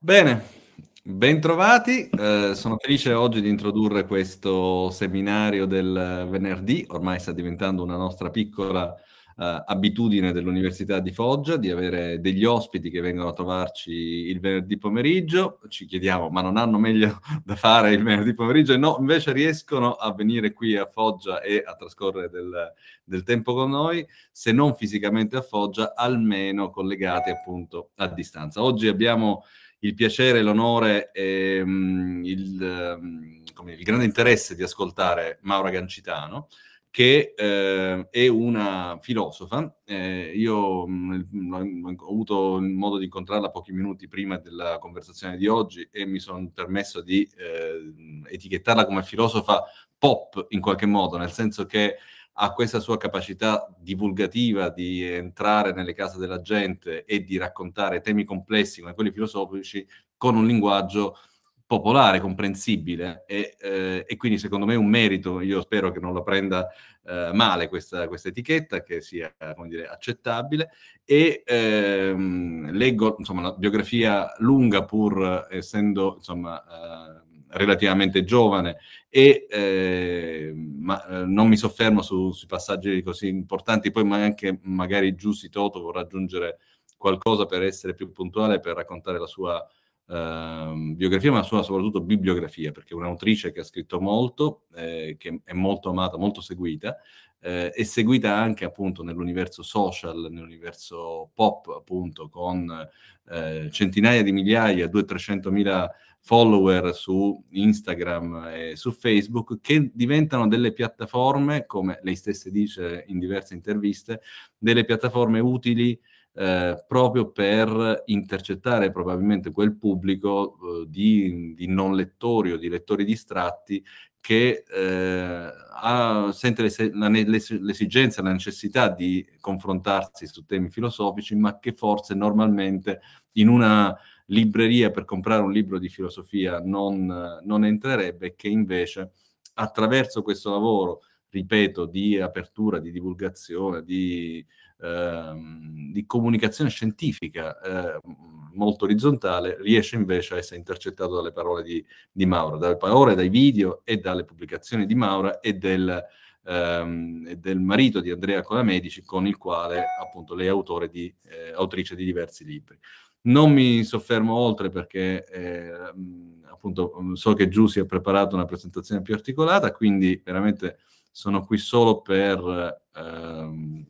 Bene, bentrovati. Eh, sono felice oggi di introdurre questo seminario del venerdì. Ormai sta diventando una nostra piccola eh, abitudine dell'Università di Foggia di avere degli ospiti che vengono a trovarci il venerdì pomeriggio. Ci chiediamo, ma non hanno meglio da fare il venerdì pomeriggio? E no, invece riescono a venire qui a Foggia e a trascorrere del, del tempo con noi, se non fisicamente a Foggia, almeno collegati appunto a distanza. Oggi abbiamo il piacere, l'onore e um, il, um, come, il, grande interesse di ascoltare Maura Gancitano, che eh, è una filosofa. Eh, io mh, mm, ho avuto il modo di incontrarla pochi minuti prima della conversazione di oggi e mi sono permesso di eh, etichettarla come filosofa pop in qualche modo, nel senso che a questa sua capacità divulgativa di entrare nelle case della gente e di raccontare temi complessi come quelli filosofici con un linguaggio popolare, comprensibile e, eh, e, quindi secondo me è un merito, io spero che non lo prenda eh, male questa, questa, etichetta, che sia come dire, accettabile e ehm, leggo insomma, una biografia lunga pur essendo insomma, eh, relativamente giovane e eh, ma, eh, non mi soffermo su, sui passaggi così importanti, poi ma anche magari Giussi Toto vorrà aggiungere qualcosa per essere più puntuale, per raccontare la sua eh, biografia, ma la sua soprattutto bibliografia, perché è un'autrice che ha scritto molto, eh, che è molto amata, molto seguita, eh, e seguita anche appunto nell'universo social, nell'universo pop appunto, con eh, centinaia di migliaia, 200-300 mila follower su Instagram e su Facebook, che diventano delle piattaforme, come lei stessa dice in diverse interviste, delle piattaforme utili eh, proprio per intercettare probabilmente quel pubblico eh, di, di, non lettori o di lettori distratti che eh, ha, sente l'es- la ne- l'es- l'esigenza, la necessità di confrontarsi su temi filosofici, ma che forse normalmente in una libreria per comprare un libro di filosofia non, non entrerebbe, che invece attraverso questo lavoro, ripeto, di apertura, di divulgazione, di, ehm, di comunicazione scientifica eh, molto orizzontale, riesce invece a essere intercettato dalle parole di, di, Maura, dalle parole, dai video e dalle pubblicazioni di Maura e del, ehm, del marito di Andrea Colamedici, con il quale appunto lei è autore di, eh, autrice di diversi libri. Non mi soffermo oltre perché eh, mm, appunto mm, so che Giù si è preparato una presentazione più articolata, quindi veramente sono qui solo per eh,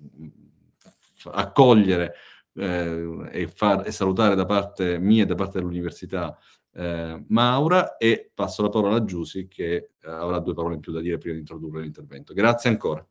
accogliere eh, e, far, e, salutare da parte mia e da parte dell'università eh, Maura e passo la parola a Giussi che eh, avrà due parole in più da dire prima di introdurre l'intervento. Grazie ancora.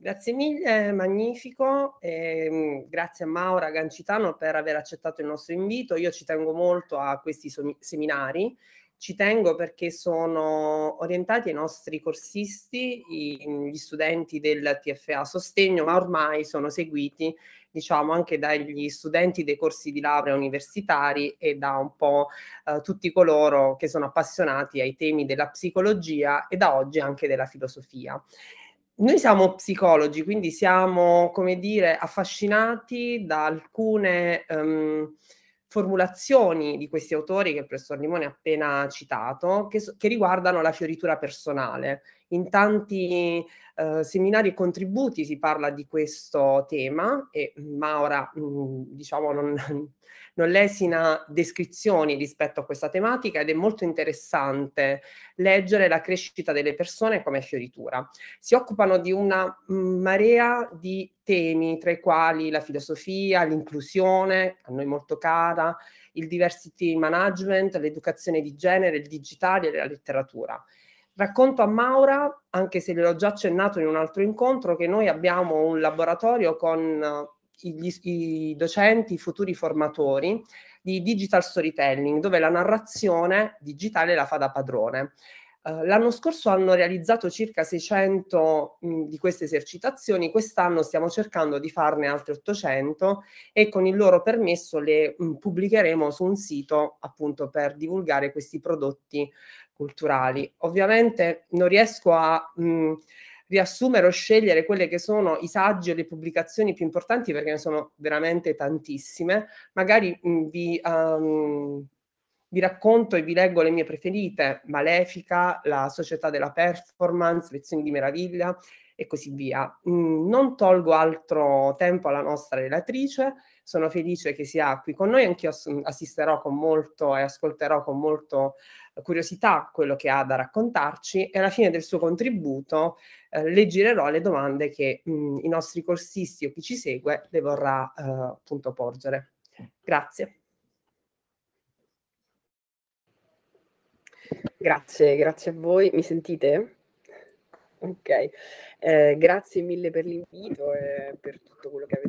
Grazie mille, magnifico. E, ehm, grazie a Maura Gancitano per aver accettato il nostro invito. Io ci tengo molto a questi seminari. Ci tengo perché sono orientati ai nostri corsisti, gli studenti del TFA sostegno, ma ormai sono seguiti diciamo anche dagli studenti dei corsi di laurea universitari e da un po' eh, tutti coloro che sono appassionati ai temi della psicologia e da oggi anche della filosofia noi siamo psicologi, quindi siamo, come dire, affascinati da alcune um, formulazioni di questi autori che il professor Limone ha appena citato, che, che riguardano la fioritura personale. In tanti uh, seminari e contributi si parla di questo tema, e Maura, mh, mm, diciamo, non, non lesina descrizioni rispetto a questa tematica ed è molto interessante leggere la crescita delle persone come fioritura. Si occupano di una marea di temi, tra i quali la filosofia, l'inclusione, a noi molto cara, il diversity management, l'educazione di genere, il digitale e la letteratura. Racconto a Maura, anche se l'ho già accennato in un altro incontro, che noi abbiamo un laboratorio con gli, i docenti, i futuri formatori di digital storytelling, dove la narrazione digitale la fa da padrone. Eh, l'anno scorso hanno realizzato circa 600 di queste esercitazioni, quest'anno stiamo cercando di farne altre 800 e con il loro permesso le pubblicheremo su un sito appunto per divulgare questi prodotti culturali. Ovviamente non riesco a mh, riassumere o scegliere quelle che sono i saggi o le pubblicazioni più importanti, perché ne sono veramente tantissime, magari mh, vi... Um, vi racconto e vi leggo le mie preferite, Malefica, la società della performance, lezioni di meraviglia e così via. non tolgo altro tempo alla nostra relatrice sono felice che sia qui con noi, anch'io assisterò con molto e ascolterò con molto eh, curiosità quello che ha da raccontarci e alla fine del suo contributo eh, le girerò le domande che mh, mm, i nostri corsisti o chi ci segue le vorrà eh, appunto porgere. Grazie. Grazie, grazie a voi. Mi sentite? Ok, eh, grazie mille per l'invito e per tutto quello che avete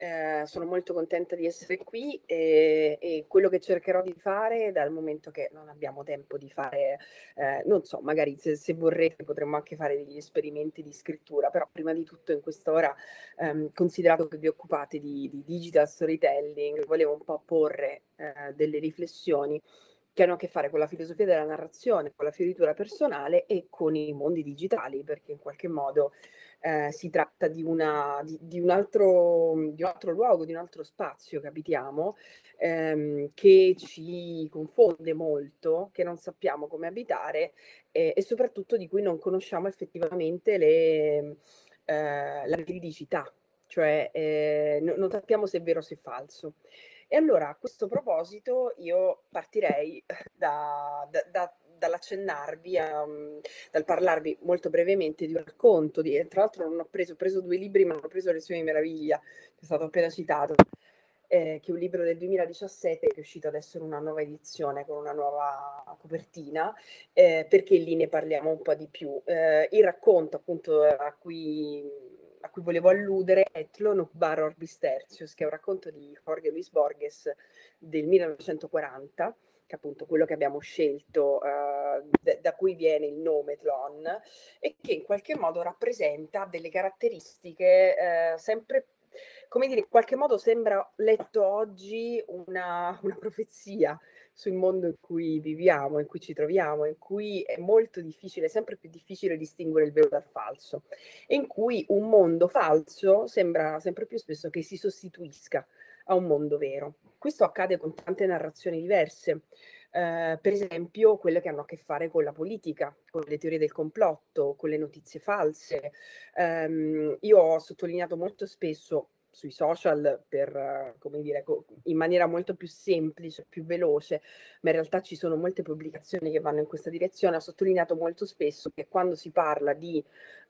eh, sono molto contenta di essere qui e, ehm, e, quello che cercherò di fare dal momento che non abbiamo tempo di fare, eh, non so, magari se, se, vorrete potremmo anche fare degli esperimenti di scrittura, però prima di tutto in quest'ora, ehm, considerato che vi occupate di, di digital storytelling, volevo un po' porre eh, delle riflessioni che hanno a che fare con la filosofia della narrazione, con la fioritura personale e con i mondi digitali, perché in qualche modo eh, si tratta di, una, di, di, un altro, di, un altro, luogo, di un altro spazio che abitiamo, ehm, che ci confonde molto, che non sappiamo come abitare eh, e soprattutto di cui non conosciamo effettivamente le, eh, la veridicità, cioè eh, non sappiamo se è vero o se è falso. E allora a questo proposito io partirei da, da, da dall'accennarvi, a, mm, dal parlarvi molto brevemente di un racconto. Di, tra l'altro non ho preso, ho preso due libri, ma non ho preso Lezioni di meraviglia, che è stato appena citato, eh, che è un libro del 2017 che è uscito adesso in una nuova edizione con una nuova copertina, eh, perché lì ne parliamo un po' di più. Eh, il racconto appunto a cui a cui volevo alludere è Tlonukbar Orbis Tertius, che è un racconto di Jorge Luis Borges del 1940, che è appunto quello che abbiamo scelto, uh, eh, d- da cui viene il nome Tlon, e che in qualche modo rappresenta delle caratteristiche uh, sempre più come dire, in qualche modo sembra letto oggi una, una profezia, sul mondo in cui viviamo, in cui ci troviamo, in cui è molto difficile, sempre più difficile distinguere il vero dal falso, e in cui un mondo falso sembra sempre più spesso che si sostituisca a un mondo vero. Questo accade con tante narrazioni diverse. Uh, per esempio quelle che hanno a che fare con la politica, con le teorie del complotto, con le notizie false. Um, io ho sottolineato molto spesso sui social per, come dire, in maniera molto più semplice, più veloce, ma in realtà ci sono molte pubblicazioni che vanno in questa direzione. Ha sottolineato molto spesso che quando si parla di,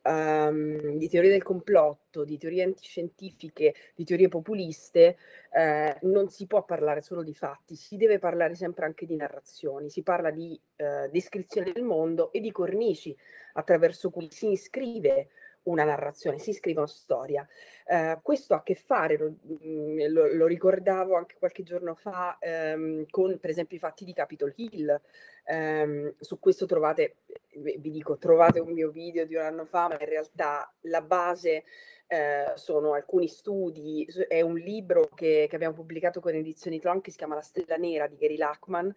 um, di teorie del complotto, di teorie antiscientifiche, di teorie populiste, eh, non si può parlare solo di fatti, si deve parlare sempre anche di narrazioni, si parla di eh, descrizione del mondo e di cornici attraverso cui si iscrive una narrazione, si scrive una storia. Eh, questo ha a che fare, lo, mm, lo, lo ricordavo anche qualche giorno fa, ehm, con per esempio i fatti di Capitol Hill. Eh, su questo trovate, eh, vi dico, trovate un mio video di un anno fa, ma in realtà la base eh, sono alcuni studi, è un libro che, che abbiamo pubblicato con Edizioni Tron che si chiama La Stella Nera di Gary Lachman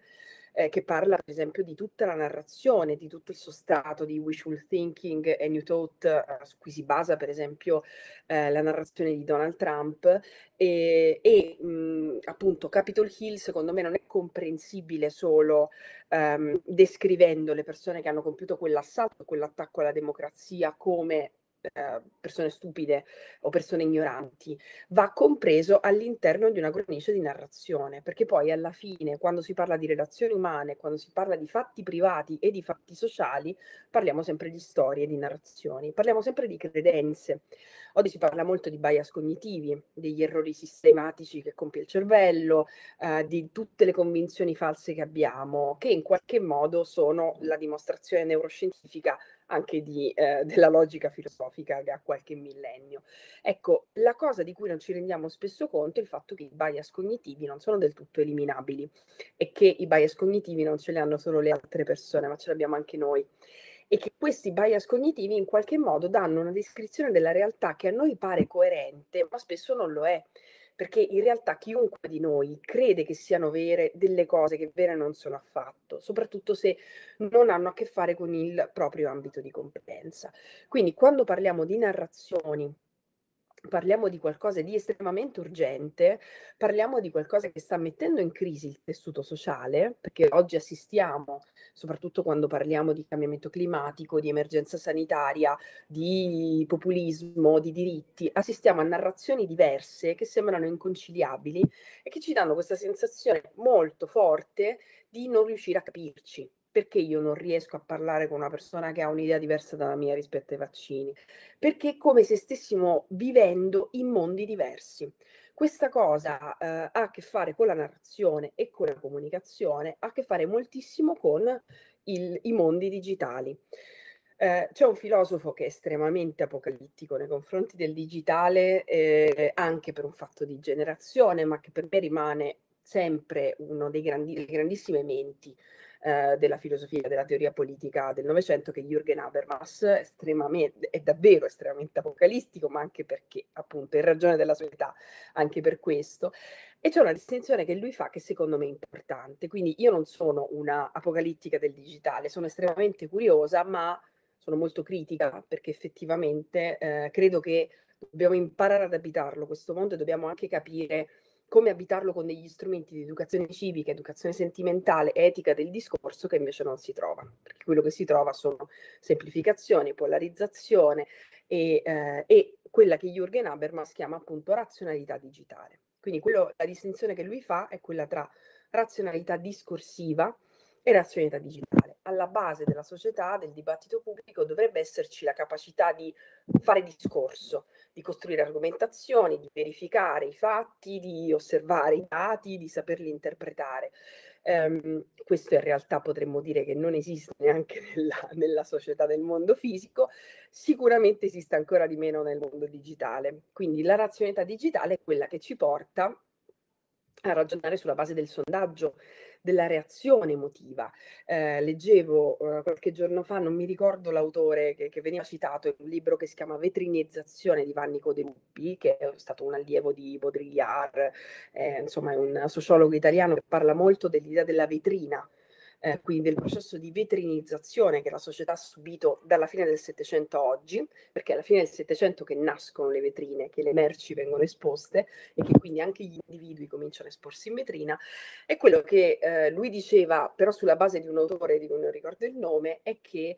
eh, che parla per esempio di tutta la narrazione, di tutto il suo stato di wishful thinking e new thought eh, su cui si basa per esempio eh, la narrazione di Donald Trump e, e mh, appunto Capitol Hill secondo me non è comprensibile solo ehm, descrivendo le persone che hanno compiuto quell'assalto, quell'attacco alla democrazia come eh, persone stupide o persone ignoranti, va compreso all'interno di una cornice di narrazione, perché poi alla fine, quando si parla di relazioni umane, quando si parla di fatti privati e di fatti sociali, parliamo sempre di storie, di narrazioni, parliamo sempre di credenze. Oggi si parla molto di bias cognitivi, degli errori sistematici che compie il cervello, eh, di tutte le convinzioni false che abbiamo, che in qualche modo sono la dimostrazione neuroscientifica anche di, eh, della logica filosofica che ha qualche millennio. Ecco, la cosa di cui non ci rendiamo spesso conto è il fatto che i bias cognitivi non sono del tutto eliminabili e che i bias cognitivi non ce li hanno solo le altre persone, ma ce li abbiamo anche noi. E che questi bias cognitivi in qualche modo danno una descrizione della realtà che a noi pare coerente, ma spesso non lo è perché in realtà chiunque di noi crede che siano vere delle cose che vere non sono affatto, soprattutto se non hanno a che fare con il proprio ambito di competenza. Quindi quando parliamo di narrazioni parliamo di qualcosa di estremamente urgente, parliamo di qualcosa che sta mettendo in crisi il tessuto sociale, perché oggi assistiamo, soprattutto quando parliamo di cambiamento climatico, di emergenza sanitaria, di populismo, di diritti, assistiamo a narrazioni diverse che sembrano inconciliabili e che ci danno questa sensazione molto forte di non riuscire a capirci, perché io non riesco a parlare con una persona che ha un'idea diversa dalla mia rispetto ai vaccini? Perché è come se stessimo vivendo in mondi diversi. Questa cosa eh, ha a che fare con la narrazione e con la comunicazione, ha a che fare moltissimo con il, i mondi digitali. Eh, c'è un filosofo che è estremamente apocalittico nei confronti del digitale, eh, anche per un fatto di generazione, ma che per me rimane sempre uno dei grandi, grandissime menti eh, della filosofia, della teoria politica del Novecento, che Jürgen Habermas estremamente, è davvero estremamente apocalistico, ma anche perché, appunto, in ragione della sua età, anche per questo. E c'è una distinzione che lui fa che secondo me è importante. Quindi io non sono una apocalittica del digitale, sono estremamente curiosa, ma sono molto critica perché effettivamente eh, credo che dobbiamo imparare ad abitarlo questo mondo e dobbiamo anche capire come abitarlo con degli strumenti di educazione civica, educazione sentimentale, etica del discorso che invece non si trova, perché quello che si trova sono semplificazioni, polarizzazione e, eh, e quella che Jürgen Habermas chiama appunto razionalità digitale. Quindi quello, la distinzione che lui fa è quella tra razionalità discorsiva e razionalità digitale alla base della società, del dibattito pubblico, dovrebbe esserci la capacità di fare discorso, di costruire argomentazioni, di verificare i fatti, di osservare i dati, di saperli interpretare. Um, questo in realtà potremmo dire che non esiste neanche nella, nella, società del mondo fisico, sicuramente esiste ancora di meno nel mondo digitale. Quindi la razionalità digitale è quella che ci porta a ragionare sulla base del sondaggio della reazione emotiva. Eh, leggevo eh, qualche giorno fa, non mi ricordo l'autore che, che veniva citato, in un libro che si chiama Vetrinizzazione di Vanni Codeluppi, che è stato un allievo di Baudrillard, eh, insomma è un sociologo italiano che parla molto dell'idea della vetrina eh, quindi del processo di vetrinizzazione che la società ha subito dalla fine del Settecento a oggi, perché è alla fine del Settecento che nascono le vetrine, che le merci vengono esposte e che quindi anche gli individui cominciano a esporsi in vetrina, è quello che eh, lui diceva, però sulla base di un autore di cui non ricordo il nome, è che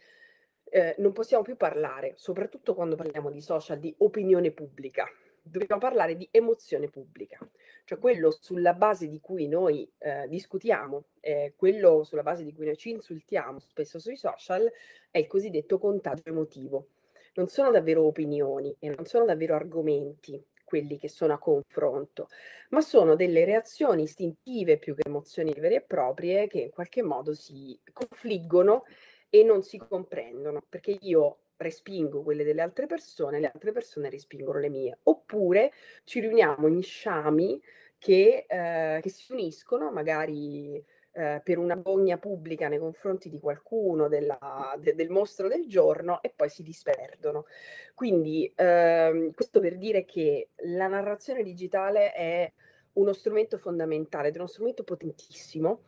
eh, non possiamo più parlare, soprattutto quando parliamo di social, di opinione pubblica dobbiamo parlare di emozione pubblica, cioè quello sulla base di cui noi eh, discutiamo, eh, quello sulla base di cui noi ci insultiamo spesso sui social, è il cosiddetto contagio emotivo. Non sono davvero opinioni e non sono davvero argomenti quelli che sono a confronto, ma sono delle reazioni istintive più che emozioni vere e proprie che in qualche modo si confliggono e non si comprendono, perché io respingo quelle delle altre persone, le altre persone respingono le mie. Oppure ci riuniamo in sciami che, eh, che si uniscono, magari eh, per una gogna pubblica nei confronti di qualcuno, della, de, del mostro del giorno, e poi si disperdono. Quindi ehm, questo per dire che la narrazione digitale è uno strumento fondamentale, è uno strumento potentissimo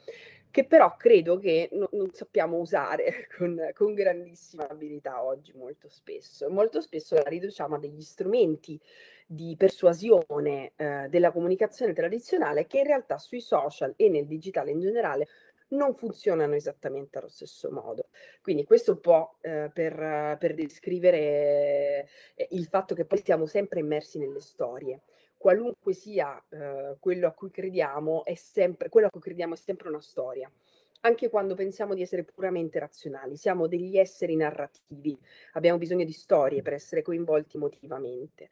che però credo che no, non sappiamo usare con, con, grandissima abilità oggi molto spesso. Molto spesso la riduciamo a degli strumenti di persuasione eh, della comunicazione tradizionale che in realtà sui social e nel digitale in generale non funzionano esattamente allo stesso modo. Quindi questo un po' eh, per, per, descrivere eh, il fatto che poi siamo sempre immersi nelle storie qualunque sia eh, quello a cui crediamo, è sempre, quello a cui crediamo è sempre una storia anche quando pensiamo di essere puramente razionali, siamo degli esseri narrativi, abbiamo bisogno di storie per essere coinvolti emotivamente.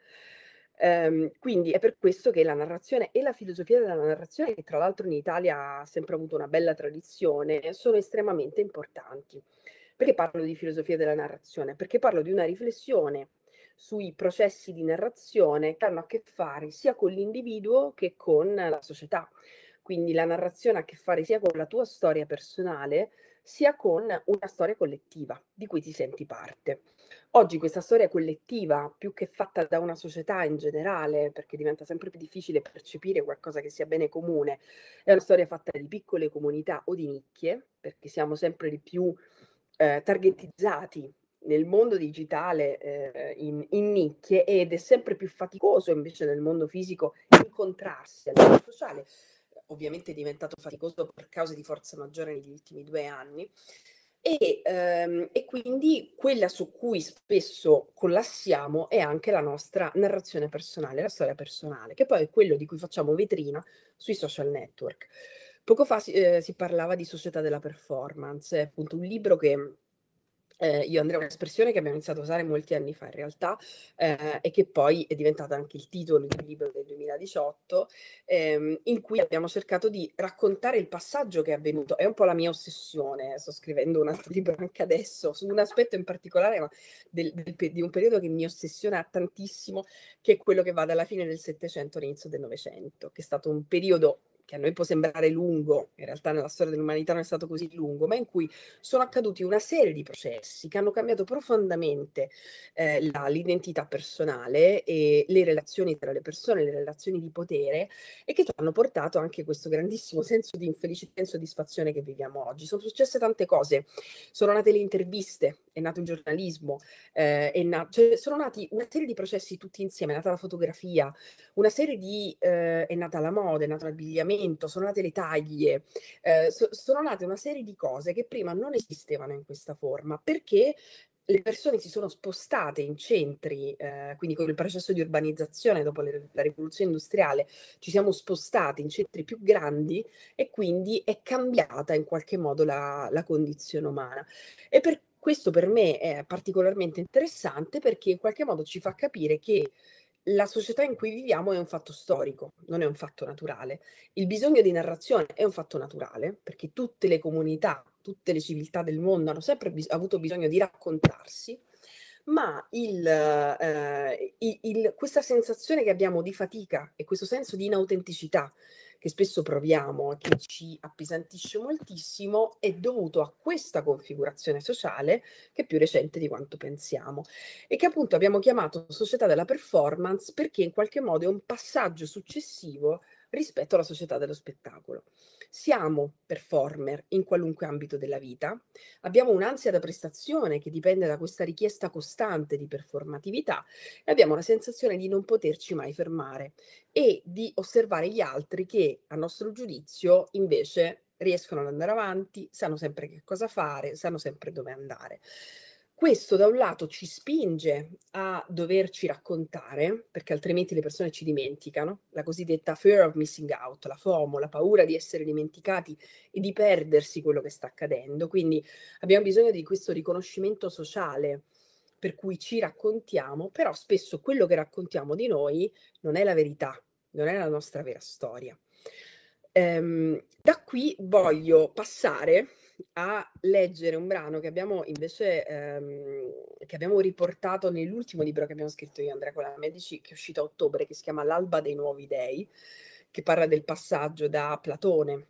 Um, quindi è per questo che la narrazione e la filosofia della narrazione, che tra l'altro in Italia ha sempre avuto una bella tradizione, sono estremamente importanti. Perché parlo di filosofia della narrazione? Perché parlo di una riflessione sui processi di narrazione che hanno a che fare sia con l'individuo che con la società. Quindi la narrazione ha a che fare sia con la tua storia personale, sia con una storia collettiva di cui ti senti parte. Oggi questa storia collettiva, più che fatta da una società in generale, perché diventa sempre più difficile percepire qualcosa che sia bene comune, è una storia fatta di piccole comunità o di nicchie, perché siamo sempre di più eh, targetizzati nel mondo digitale eh, in, in, nicchie ed è sempre più faticoso invece nel mondo fisico incontrarsi al livello sociale, ovviamente è diventato faticoso per cause di forza maggiore negli ultimi due anni. E, ehm, e quindi quella su cui spesso collassiamo è anche la nostra narrazione personale, la storia personale, che poi è quello di cui facciamo vetrina sui social network. Poco fa si, eh, si parlava di Società della Performance, appunto un libro che eh, io andrei a un'espressione che abbiamo iniziato a usare molti anni fa in realtà eh, e che poi è diventata anche il titolo di un libro del 2018 ehm, in cui abbiamo cercato di raccontare il passaggio che è avvenuto. È un po' la mia ossessione, sto scrivendo un altro libro anche adesso su un aspetto in particolare ma del, del, di un periodo che mi ossessiona tantissimo che è quello che va dalla fine del Settecento all'inizio del Novecento, che è stato un periodo che a noi può sembrare lungo, in realtà nella storia dell'umanità non è stato così lungo, ma in cui sono accaduti una serie di processi che hanno cambiato profondamente eh, la, l'identità personale e le relazioni tra le persone, le relazioni di potere e che ci hanno portato anche questo grandissimo senso di infelicità e insoddisfazione che viviamo oggi. Sono successe tante cose, sono nate le interviste, è nato il giornalismo, eh, è na- cioè sono nati una serie di processi tutti insieme, è nata la fotografia, una serie di... Eh, è nata la moda, è nata l'abbigliamento, l'abbigliamento, sono nate le taglie, eh, so, sono nate una serie di cose che prima non esistevano in questa forma perché le persone si sono spostate in centri, eh, quindi con il processo di urbanizzazione dopo le, la rivoluzione industriale, ci siamo spostati in centri più grandi e quindi è cambiata in qualche modo la, la condizione umana. E per questo per me è particolarmente interessante perché in qualche modo ci fa capire che la società in cui viviamo è un fatto storico, non è un fatto naturale. Il bisogno di narrazione è un fatto naturale, perché tutte le comunità, tutte le civiltà del mondo hanno sempre bis- avuto bisogno di raccontarsi, ma il, eh, il, il, questa sensazione che abbiamo di fatica e questo senso di inautenticità che spesso proviamo, che ci appesantisce moltissimo, è dovuto a questa configurazione sociale che è più recente di quanto pensiamo e che appunto abbiamo chiamato società della performance perché in qualche modo è un passaggio successivo rispetto alla società dello spettacolo. Siamo performer in qualunque ambito della vita, abbiamo un'ansia da prestazione che dipende da questa richiesta costante di performatività e abbiamo la sensazione di non poterci mai fermare e di osservare gli altri che, a nostro giudizio, invece riescono ad andare avanti, sanno sempre che cosa fare, sanno sempre dove andare. Questo da un lato ci spinge a doverci raccontare, perché altrimenti le persone ci dimenticano, la cosiddetta fear of missing out, la FOMO, la paura di essere dimenticati e di perdersi quello che sta accadendo. Quindi abbiamo bisogno di questo riconoscimento sociale per cui ci raccontiamo, però spesso quello che raccontiamo di noi non è la verità, non è la nostra vera storia. Ehm, da qui voglio passare a leggere un brano che abbiamo invece ehm, che abbiamo riportato nell'ultimo libro che abbiamo scritto io Andrea Colamedici che è uscito a ottobre che si chiama L'alba dei nuovi dei che parla del passaggio da Platone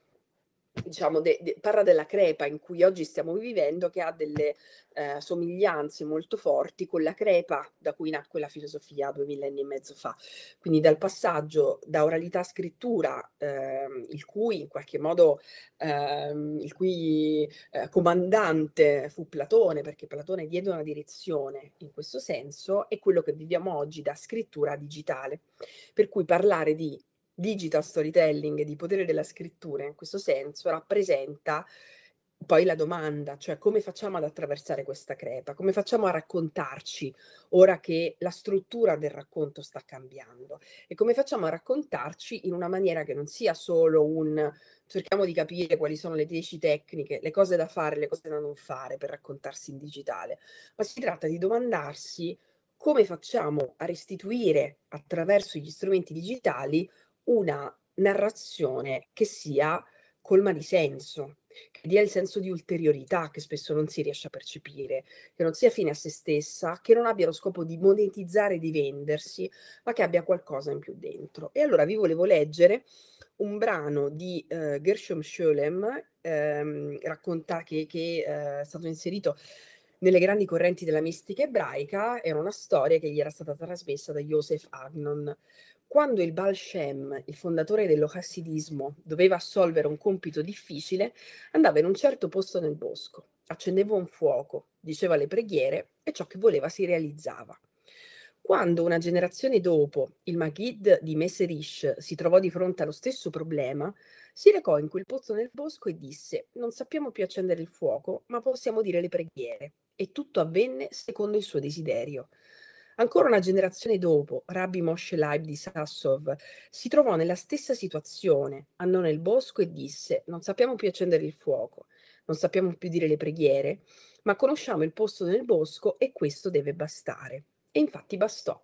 diciamo, de, de, parla della crepa in cui oggi stiamo vivendo, che ha delle eh, somiglianze molto forti con la crepa da cui nacque la filosofia due millenni e mezzo fa. Quindi dal passaggio da oralità a scrittura, eh, il cui in qualche modo eh, il cui eh, comandante fu Platone, perché Platone diede una direzione in questo senso, è quello che viviamo oggi da scrittura digitale. Per cui parlare di digital storytelling di potere della scrittura in questo senso rappresenta poi la domanda, cioè come facciamo ad attraversare questa crepa, come facciamo a raccontarci ora che la struttura del racconto sta cambiando e come facciamo a raccontarci in una maniera che non sia solo un cerchiamo di capire quali sono le 10 tecniche, le cose da fare, le cose da non fare per raccontarsi in digitale, ma si tratta di domandarsi come facciamo a restituire attraverso gli strumenti digitali una narrazione che sia colma di senso, che dia il senso di ulteriorità che spesso non si riesce a percepire, che non sia fine a se stessa, che non abbia lo scopo di monetizzare, di vendersi, ma che abbia qualcosa in più dentro. E allora vi volevo leggere un brano di eh, Gershom Scholem, ehm, racconta che, che eh, è stato inserito nelle grandi correnti della mistica ebraica, era una storia che gli era stata trasmessa da Joseph Agnon. Quando il Baal Shem, il fondatore dello Hassidismo, doveva assolvere un compito difficile, andava in un certo posto nel bosco, accendeva un fuoco, diceva le preghiere e ciò che voleva si realizzava. Quando una generazione dopo il Maghid di Meserish si trovò di fronte allo stesso problema, si recò in quel pozzo nel bosco e disse: Non sappiamo più accendere il fuoco, ma possiamo dire le preghiere. E tutto avvenne secondo il suo desiderio. Ancora una generazione dopo, Rabbi Moshe Leib di Sassov si trovò nella stessa situazione, andò nel bosco e disse: Non sappiamo più accendere il fuoco, non sappiamo più dire le preghiere, ma conosciamo il posto nel bosco e questo deve bastare. E infatti bastò.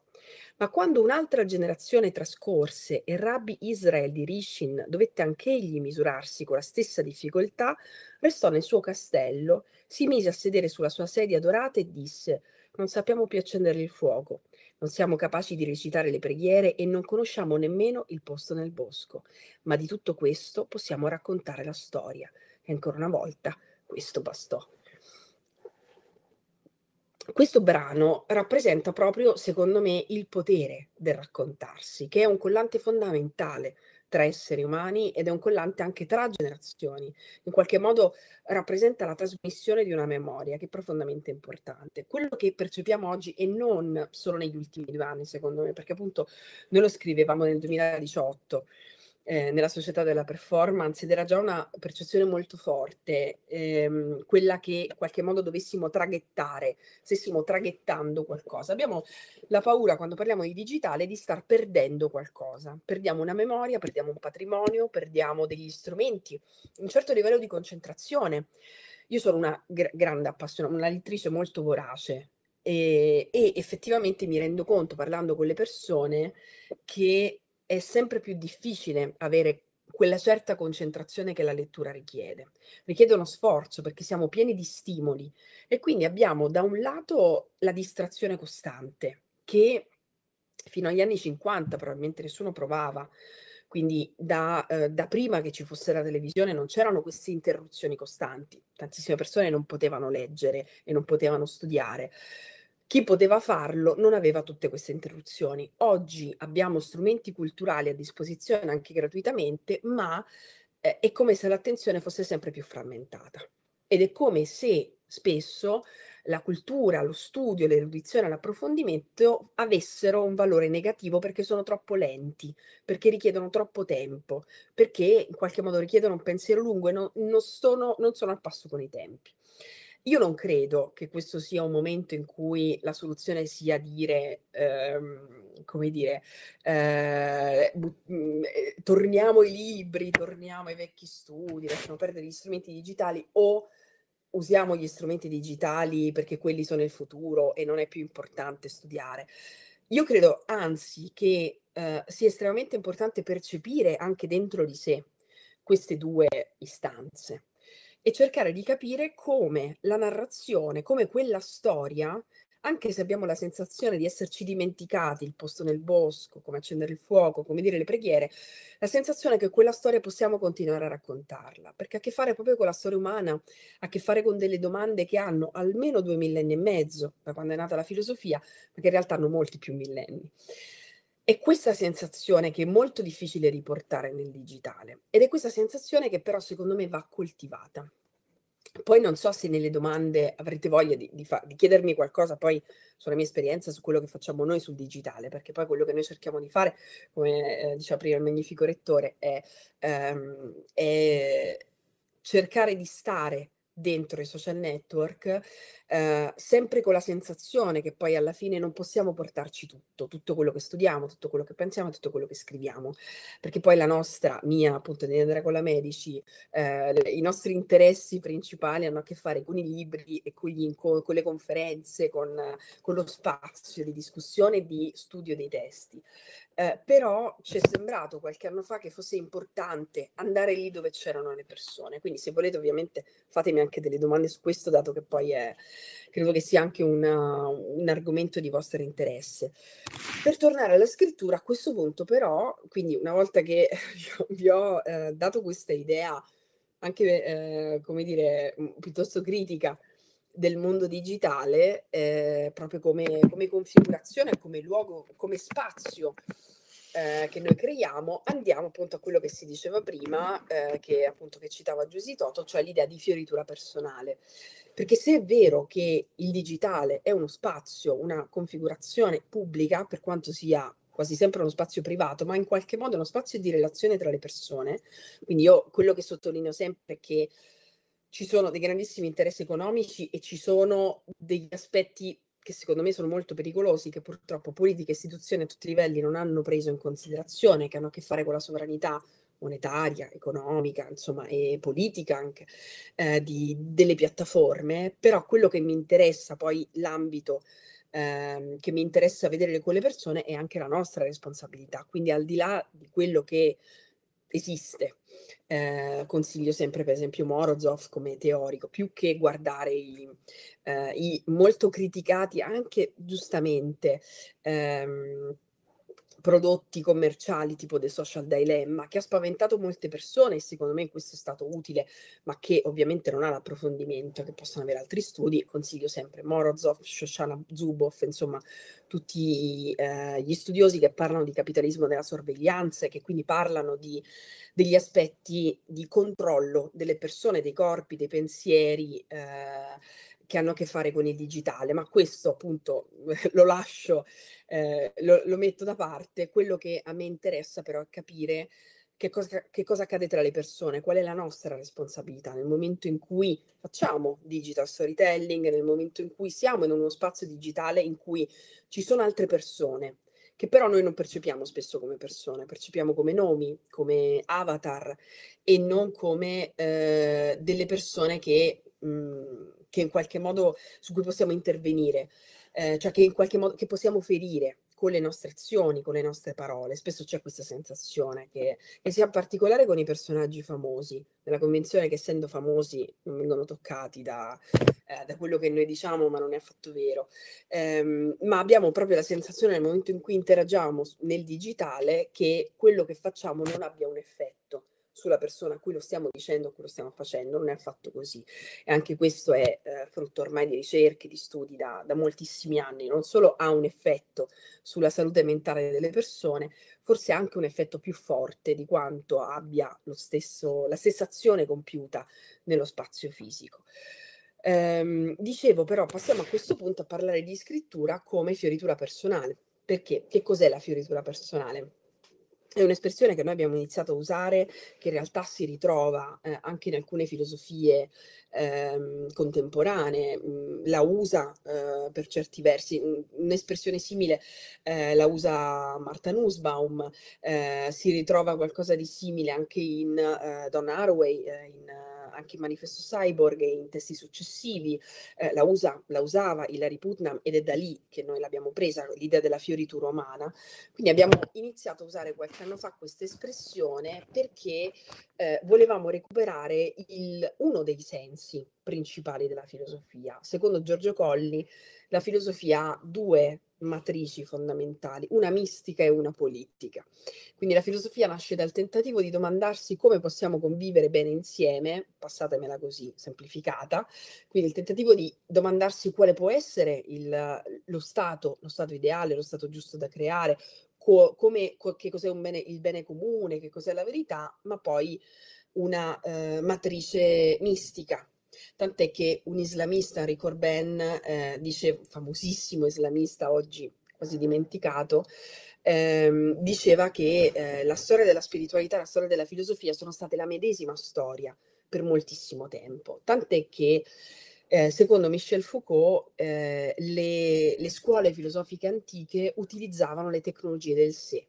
Ma quando un'altra generazione trascorse e Rabbi Israel di Rishin dovette anch'egli misurarsi con la stessa difficoltà, restò nel suo castello, si mise a sedere sulla sua sedia dorata e disse «Non sappiamo più accendere il fuoco, non siamo capaci di recitare le preghiere e non conosciamo nemmeno il posto nel bosco, ma di tutto questo possiamo raccontare la storia». E ancora una volta questo bastò questo brano rappresenta proprio, secondo me, il potere del raccontarsi, che è un collante fondamentale tra esseri umani ed è un collante anche tra generazioni. In qualche modo rappresenta la trasmissione di una memoria che è profondamente importante. Quello che percepiamo oggi e non solo negli ultimi due anni, secondo me, perché appunto noi lo scrivevamo nel 2018 eh, nella società della performance ed era già una percezione molto forte, ehm, quella che in qualche modo dovessimo traghettare, stessimo traghettando qualcosa. Abbiamo la paura quando parliamo di digitale di star perdendo qualcosa, perdiamo una memoria, perdiamo un patrimonio, perdiamo degli strumenti, un certo livello di concentrazione. Io sono una gr- grande appassionata, una lettrice molto vorace, e, e, effettivamente mi rendo conto parlando con le persone che è sempre più difficile avere quella certa concentrazione che la lettura richiede. Richiede uno sforzo perché siamo pieni di stimoli e quindi abbiamo da un lato la distrazione costante che fino agli anni 50 probabilmente nessuno provava, quindi da, eh, da, prima che ci fosse la televisione non c'erano queste interruzioni costanti, tantissime persone non potevano leggere e non potevano studiare. Chi poteva farlo non aveva tutte queste interruzioni. Oggi abbiamo strumenti culturali a disposizione anche gratuitamente, ma eh, è come se l'attenzione fosse sempre più frammentata. Ed è come se spesso la cultura, lo studio, l'erudizione, l'approfondimento avessero un valore negativo perché sono troppo lenti, perché richiedono troppo tempo, perché in qualche modo richiedono un pensiero lungo e non, non, sono, non sono al passo con i tempi. Io non credo che questo sia un momento in cui la soluzione sia dire, ehm, come dire, eh, but- mm, eh, torniamo ai libri, torniamo ai vecchi studi, lasciamo perdere gli strumenti digitali o usiamo gli strumenti digitali perché quelli sono il futuro e non è più importante studiare. Io credo anzi che eh, sia estremamente importante percepire anche dentro di sé queste due istanze e cercare di capire come la narrazione, come quella storia, anche se abbiamo la sensazione di esserci dimenticati il posto nel bosco, come accendere il fuoco, come dire le preghiere, la sensazione è che quella storia possiamo continuare a raccontarla, perché ha a che fare proprio con la storia umana, ha a che fare con delle domande che hanno almeno due millenni e mezzo, da quando è nata la filosofia, ma che in realtà hanno molti più millenni. È questa sensazione che è molto difficile riportare nel digitale ed è questa sensazione che però secondo me va coltivata. Poi non so se nelle domande avrete voglia di, di, fa- di chiedermi qualcosa poi sulla mia esperienza, su quello che facciamo noi sul digitale, perché poi quello che noi cerchiamo di fare, come eh, diceva prima il magnifico rettore, è, ehm, è cercare di stare dentro i social network, eh, sempre con la sensazione che poi alla fine non possiamo portarci tutto, tutto quello che studiamo, tutto quello che pensiamo, tutto quello che scriviamo, perché poi la nostra, mia appunto di Andrea con Colamedici, eh, i nostri interessi principali hanno a che fare con i libri e con, inco- con le conferenze, con, con, lo spazio di discussione e di studio dei testi eh, però ci è sembrato qualche anno fa che fosse importante andare lì dove c'erano le persone. Quindi se volete ovviamente fatemi anche delle domande su questo, dato che poi è, credo che sia anche una, un argomento di vostro interesse. Per tornare alla scrittura, a questo punto però, quindi una volta che vi ho eh, dato questa idea, anche eh, come dire, piuttosto critica del mondo digitale eh, proprio come, come configurazione, come luogo, come spazio eh, che noi creiamo, andiamo appunto a quello che si diceva prima, eh, che appunto che citava Giusy Toto, cioè l'idea di fioritura personale. Perché se è vero che il digitale è uno spazio, una configurazione pubblica, per quanto sia quasi sempre uno spazio privato, ma in qualche modo è uno spazio di relazione tra le persone, quindi io quello che sottolineo sempre è che ci sono dei grandissimi interessi economici e ci sono degli aspetti che secondo me sono molto pericolosi, che purtroppo politica e istituzioni a tutti i livelli non hanno preso in considerazione, che hanno a che fare con la sovranità monetaria, economica, insomma, e politica anche eh, di, delle piattaforme, però quello che mi interessa poi l'ambito ehm, che mi interessa vedere con le persone è anche la nostra responsabilità, quindi al di là di quello che esiste. Eh, consiglio sempre per esempio Morozov come teorico, più che guardare i, eh, i molto criticati anche giustamente ehm, prodotti commerciali tipo The Social Dilemma, che ha spaventato molte persone e secondo me questo è stato utile, ma che ovviamente non ha l'approfondimento che possono avere altri studi. Consiglio sempre Morozov, Shoshana Zuboff, insomma tutti eh, gli studiosi che parlano di capitalismo della sorveglianza e che quindi parlano di, degli aspetti di controllo delle persone, dei corpi, dei pensieri. Eh, che hanno a che fare con il digitale, ma questo appunto lo lascio, eh, lo, lo, metto da parte. Quello che a me interessa però è capire che cosa, che cosa accade tra le persone, qual è la nostra responsabilità nel momento in cui facciamo digital storytelling, nel momento in cui siamo in uno spazio digitale in cui ci sono altre persone, che però noi non percepiamo spesso come persone, percepiamo come nomi, come avatar e non come eh, delle persone che Mhmm, che in qualche modo su cui possiamo intervenire, eh, cioè che in qualche modo che possiamo ferire con le nostre azioni, con le nostre parole. Spesso c'è questa sensazione che, che sia particolare con i personaggi famosi, nella convinzione che essendo famosi non vengono toccati da, eh, da quello che noi diciamo, ma non è affatto vero. Ehm, ma abbiamo proprio la sensazione nel momento in cui interagiamo nel digitale che quello che facciamo non abbia un effetto sulla persona a cui lo stiamo dicendo, a cui lo stiamo facendo, non è affatto così. E anche questo è eh, frutto ormai di ricerche, di studi da, da moltissimi anni, non solo ha un effetto sulla salute mentale delle persone, forse ha anche un effetto più forte di quanto abbia lo stesso, la stessa azione compiuta nello spazio fisico. Ehm, dicevo però, passiamo a questo punto a parlare di scrittura come fioritura personale. Perché? Che cos'è la fioritura personale? è un'espressione che noi abbiamo iniziato a usare, che in realtà si ritrova eh, anche in alcune filosofie ehm, contemporanee, mm, la usa eh, per certi versi, un'espressione simile eh, la usa Martha Nussbaum, eh, si ritrova qualcosa di simile anche in eh, Donna Haraway, eh, in anche il manifesto cyborg e in testi successivi, eh, la, usa, la, usava Hilary Putnam ed è da lì che noi l'abbiamo presa, l'idea della fioritura umana. Quindi abbiamo iniziato a usare qualche anno fa questa espressione perché eh, volevamo recuperare il, uno dei sensi principali della filosofia. Secondo Giorgio Colli, la filosofia ha due matrici fondamentali, una mistica e una politica. Quindi la filosofia nasce dal tentativo di domandarsi come possiamo convivere bene insieme, passatemela così semplificata, quindi il tentativo di domandarsi quale può essere il, lo stato, lo stato ideale, lo stato giusto da creare, co- come, co- che cos'è bene, il bene comune, che cos'è la verità, ma poi una eh, matrice mistica Tant'è che un islamista, Enrico Ben, eh, dice, famosissimo islamista oggi quasi dimenticato, ehm, diceva che eh, la storia della spiritualità, la storia della filosofia sono state la medesima storia per moltissimo tempo. Tant'è che eh, secondo Michel Foucault, eh, le, le, scuole filosofiche antiche utilizzavano le tecnologie del sé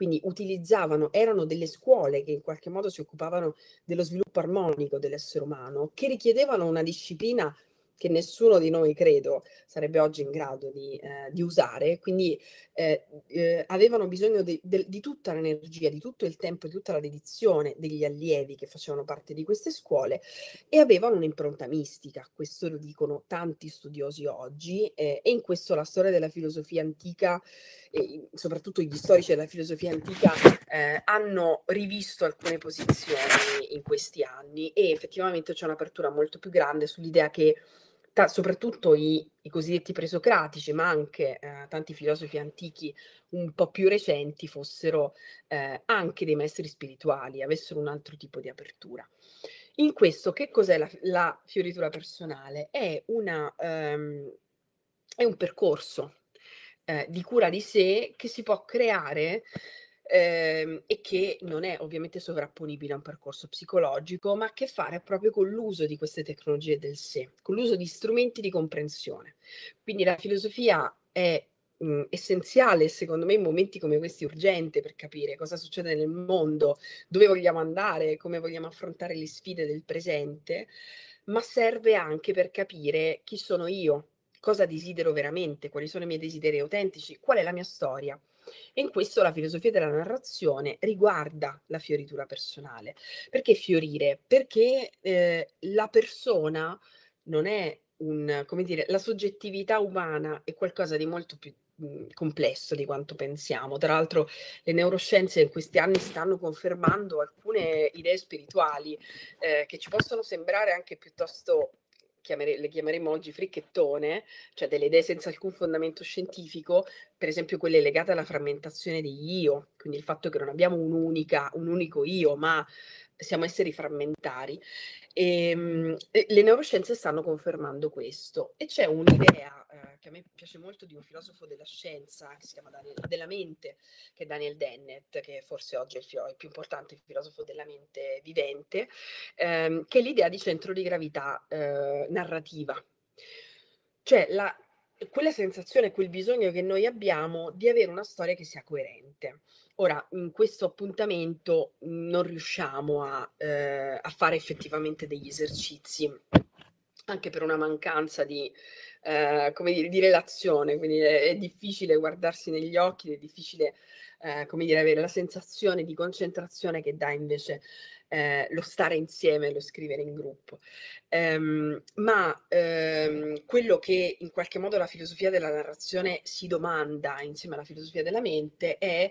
quindi utilizzavano, erano delle scuole che in qualche modo si occupavano dello sviluppo armonico dell'essere umano, che richiedevano una disciplina che nessuno di noi credo sarebbe oggi in grado di, eh, di usare, quindi eh, eh, avevano bisogno de, de, di tutta l'energia, di tutto il tempo, di tutta la dedizione degli allievi che facevano parte di queste scuole e avevano un'impronta mistica, questo lo dicono tanti studiosi oggi eh, e in questo la storia della filosofia antica e soprattutto gli storici della filosofia antica eh, hanno rivisto alcune posizioni in questi anni e effettivamente c'è un'apertura molto più grande sull'idea che ta- soprattutto i, i, cosiddetti presocratici, ma anche eh, tanti filosofi antichi un po' più recenti, fossero eh, anche dei maestri spirituali, avessero un altro tipo di apertura. In questo, che cos'è la, la fioritura personale? È, una, ehm, è un percorso eh, di cura di sé che si può creare ehm, e che non è ovviamente sovrapponibile a un percorso psicologico, ma ha a che fare proprio con l'uso di queste tecnologie del sé, con l'uso di strumenti di comprensione. Quindi la filosofia è mh, mhmm, essenziale, secondo me, in momenti come questi urgente per capire cosa succede nel mondo, dove vogliamo andare, come vogliamo affrontare le sfide del presente, ma serve anche per capire chi sono io, cosa desidero veramente, quali sono i miei desideri autentici, qual è la mia storia. E in questo la filosofia della narrazione riguarda la fioritura personale. Perché fiorire? Perché eh, la persona non è un, come dire, la soggettività umana è qualcosa di molto più mm, complesso di quanto pensiamo. Tra l'altro le neuroscienze in questi anni stanno confermando alcune idee spirituali eh, che ci possono sembrare anche piuttosto chiamere, le chiameremo oggi fricchettone, cioè delle idee senza alcun fondamento scientifico, per esempio quelle legate alla frammentazione di io, quindi il fatto che non abbiamo un'unica, un unico io, ma siamo esseri frammentari. Ehm, e, le neuroscienze stanno confermando questo e c'è un'idea eh, che a me piace molto di un filosofo della scienza che si chiama Daniel, della mente, che è Daniel Dennett, che forse oggi è il, il più importante filosofo della mente vivente, ehm, che è l'idea di centro di gravità eh, narrativa. Cioè la quella sensazione, quel bisogno che noi abbiamo di avere una storia che sia coerente. Ora, in questo appuntamento mm, non riusciamo a, eh, a fare effettivamente degli esercizi, anche per una mancanza di, eh, come dire, di relazione, quindi è, è difficile guardarsi negli occhi, è difficile eh, come dire, avere la sensazione di concentrazione che dà invece eh, lo stare insieme, lo scrivere in gruppo. Ehm, ma ehm, quello che in qualche modo la filosofia della narrazione si domanda insieme alla filosofia della mente è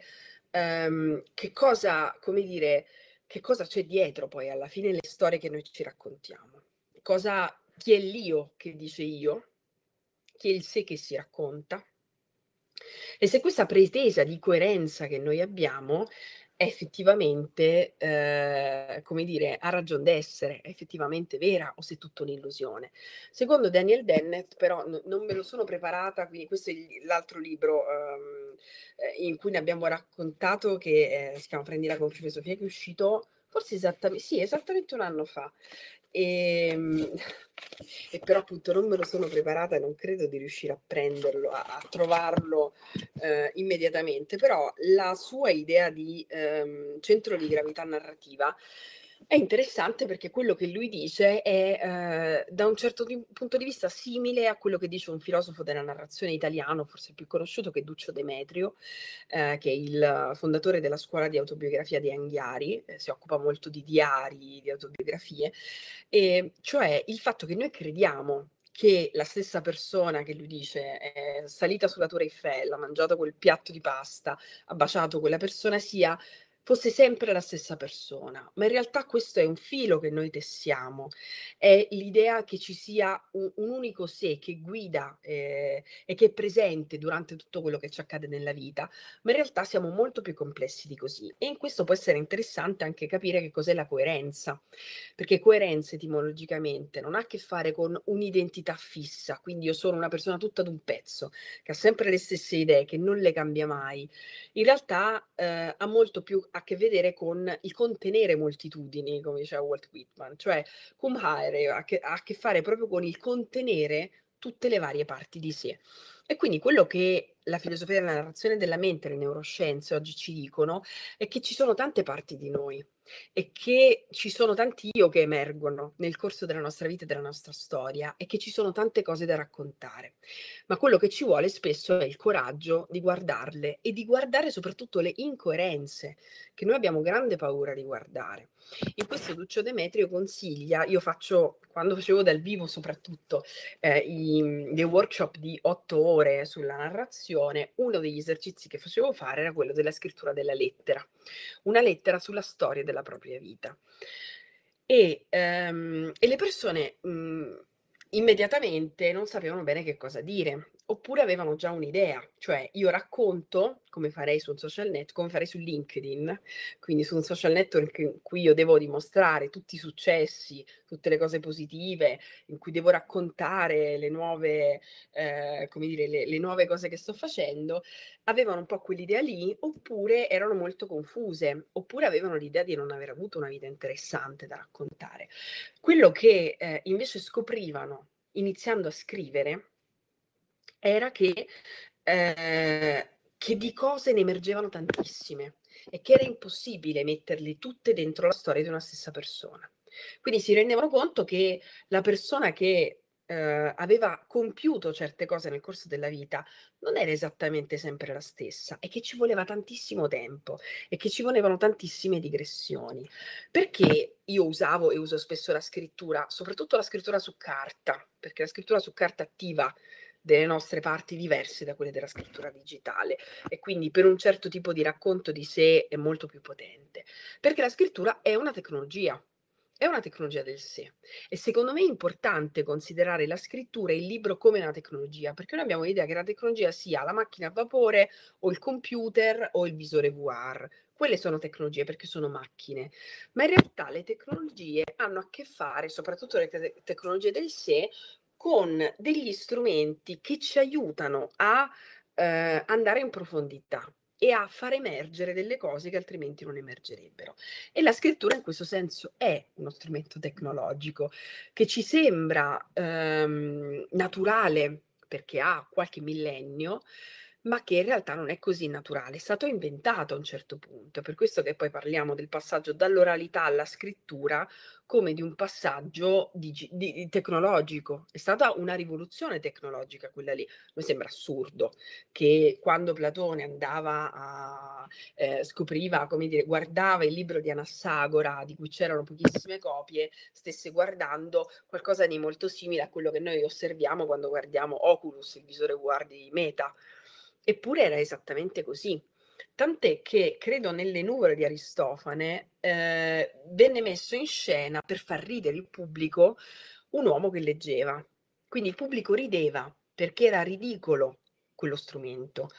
ehm, che cosa, come dire, che cosa c'è dietro poi alla fine le storie che noi ci raccontiamo. Cosa, chi è l'io che dice io, chi è il sé che si racconta, e se questa pretesa di coerenza che noi abbiamo è effettivamente, eh, come dire, ha ragione d'essere, è effettivamente vera o se è tutta un'illusione. Secondo Daniel Dennett, però, n- non me lo sono preparata, quindi questo è l'altro libro um, in cui ne abbiamo raccontato, che eh, si chiama Prendi con filosofia, che è uscito forse esattamente, sì, esattamente un anno fa. E, ehm, e però appunto non me lo sono preparata e non credo di riuscire a prenderlo, a, a trovarlo eh, immediatamente, però la sua idea di ehm, centro di gravità narrativa è interessante perché quello che lui dice è eh, da un certo di- punto di vista simile a quello che dice un filosofo della narrazione italiano, forse più conosciuto, che è Duccio Demetrio, eh, che è il fondatore della scuola di autobiografia di Anghiari, eh, si occupa molto di diari, di autobiografie, e cioè il fatto che noi crediamo che la stessa persona che lui dice è salita sulla Torre Eiffel, ha mangiato quel piatto di pasta, ha baciato quella persona sia fosse sempre la stessa persona, ma in realtà questo è un filo che noi tessiamo, è l'idea che ci sia un, un unico sé che guida eh, e che è presente durante tutto quello che ci accade nella vita, ma in realtà siamo molto più complessi di così e in questo può essere interessante anche capire che cos'è la coerenza, perché coerenza etimologicamente non ha a che fare con un'identità fissa, quindi io sono una persona tutta d'un pezzo, che ha sempre le stesse idee, che non le cambia mai, in realtà eh, ha molto più a che vedere con il contenere moltitudini, come diceva Walt Whitman, cioè Kumhaire ha, ha a che fare proprio con il contenere tutte le varie parti di sé. E quindi quello che la filosofia della narrazione della mente, le neuroscienze oggi ci dicono, è che ci sono tante parti di noi e che ci sono tanti io che emergono nel corso della nostra vita e della nostra storia e che ci sono tante cose da raccontare. Ma quello che ci vuole spesso è il coraggio di guardarle e di guardare soprattutto le incoerenze che noi abbiamo grande paura di guardare. In questo Duccio Demetrio consiglia, io faccio quando facevo dal vivo soprattutto eh, i, dei workshop di otto ore sulla narrazione, formazione, uno degli esercizi che facevo fare era quello della scrittura della lettera, una lettera sulla storia della propria vita. E, um, e le persone mh, mhmm, immediatamente non sapevano bene che cosa dire oppure avevano già un'idea, cioè io racconto come farei su un social network, come farei su LinkedIn, quindi su un social network in cui io devo dimostrare tutti i successi, tutte le cose positive, in cui devo raccontare le nuove, eh, come dire, le, le nuove cose che sto facendo, avevano un po' quell'idea lì, oppure erano molto confuse, oppure avevano l'idea di non aver avuto una vita interessante da raccontare. Quello che eh, invece scoprivano iniziando a scrivere era che, eh, che di cose ne emergevano tantissime e che era impossibile metterle tutte dentro la storia di una stessa persona. Quindi si rendevano conto che la persona che eh, aveva compiuto certe cose nel corso della vita non era esattamente sempre la stessa e che ci voleva tantissimo tempo e che ci volevano tantissime digressioni. Perché io usavo e uso spesso la scrittura, soprattutto la scrittura su carta, perché la scrittura su carta attiva delle nostre parti diverse da quelle della scrittura digitale e quindi per un certo tipo di racconto di sé è molto più potente, perché la scrittura è una tecnologia, è una tecnologia del sé e secondo me è importante considerare la scrittura e il libro come una tecnologia, perché noi abbiamo l'idea che la tecnologia sia la macchina a vapore o il computer o il visore VR. Quelle sono tecnologie perché sono macchine, ma in realtà le tecnologie hanno a che fare, soprattutto le te- tecnologie del sé, con degli strumenti che ci aiutano a eh, andare in profondità e a far emergere delle cose che altrimenti non emergerebbero. E la scrittura in questo senso è uno strumento tecnologico che ci sembra ehm, naturale perché ha qualche millennio, ma che in realtà non è così naturale, è stato inventato a un certo punto, per questo che poi parliamo del passaggio dall'oralità alla scrittura come di un passaggio di, di, di tecnologico, è stata una rivoluzione tecnologica quella lì, mi sembra assurdo che quando Platone andava a, eh, scopriva, come dire, guardava il libro di Anassagora di cui c'erano pochissime copie, stesse guardando qualcosa di molto simile a quello che noi osserviamo quando guardiamo Oculus, il visore guardi Meta, Eppure era esattamente così. Tant'è che credo nelle nuvole di Aristofane eh, venne messo in scena per far ridere il pubblico un uomo che leggeva. Quindi il pubblico rideva perché era ridicolo quello strumento.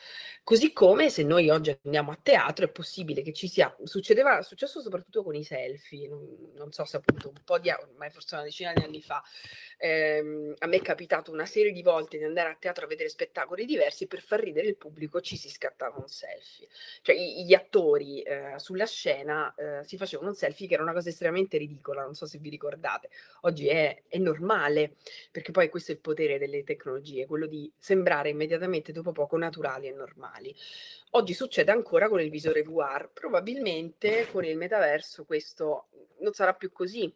Così come se noi oggi andiamo a teatro è possibile che ci sia, succedeva, è successo soprattutto con i selfie, non, non so se appunto un po' di, ormai forse una decina di anni fa, ehm, a me è capitato una serie di volte di andare a teatro a vedere spettacoli diversi e per far ridere il pubblico ci si scattava un selfie. Cioè i, gli attori eh, sulla scena eh, si facevano un selfie che era una cosa estremamente ridicola, non so se vi ricordate. Oggi è, è normale, perché poi questo è il potere delle tecnologie, quello di sembrare immediatamente veramente dopo poco naturali e normali. Oggi succede ancora con il visore VR, probabilmente con il metaverso questo non sarà più così.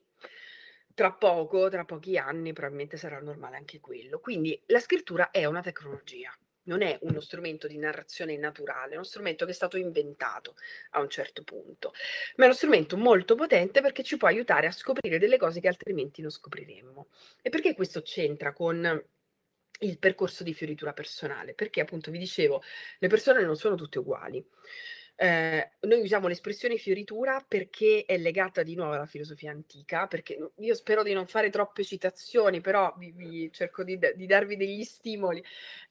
Tra poco, tra pochi anni, probabilmente sarà normale anche quello. Quindi la scrittura è una tecnologia, non è uno strumento di narrazione naturale, è uno strumento che è stato inventato a un certo punto, ma è uno strumento molto potente perché ci può aiutare a scoprire delle cose che altrimenti non scopriremmo. E perché questo c'entra con il percorso di fioritura personale, perché appunto vi dicevo, le persone non sono tutte uguali. Eh, noi usiamo l'espressione fioritura perché è legata di nuovo alla filosofia antica, perché io spero di non fare troppe citazioni, però vi, vi cerco di, di, darvi degli stimoli.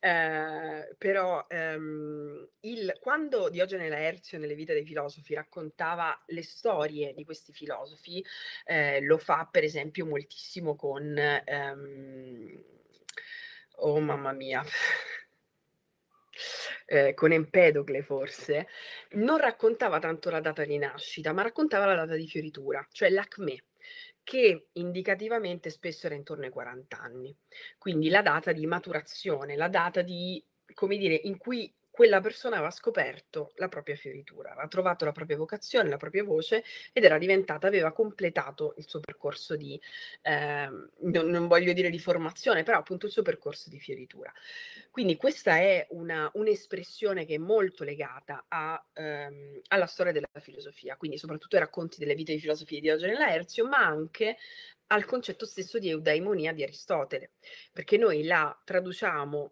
Eh, però ehm, il, quando Diogene Laerzio nelle vite dei filosofi raccontava le storie di questi filosofi, eh, lo fa per esempio moltissimo con... Ehm, oh mamma mia, eh, con Empedocle forse, non raccontava tanto la data di nascita, ma raccontava la data di fioritura, cioè l'acme, che indicativamente spesso era intorno ai 40 anni. Quindi la data di maturazione, la data di, come dire, in cui quella persona aveva scoperto la propria fioritura, aveva trovato la propria vocazione, la propria voce ed era diventata, aveva completato il suo percorso di, eh, non, non, voglio dire di formazione, però appunto il suo percorso di fioritura. Quindi questa è una, un'espressione che è molto legata a, ehm, alla storia della filosofia, quindi soprattutto ai racconti delle vite di filosofia di Diogene Laerzio, ma anche al concetto stesso di eudaimonia di Aristotele, perché noi la traduciamo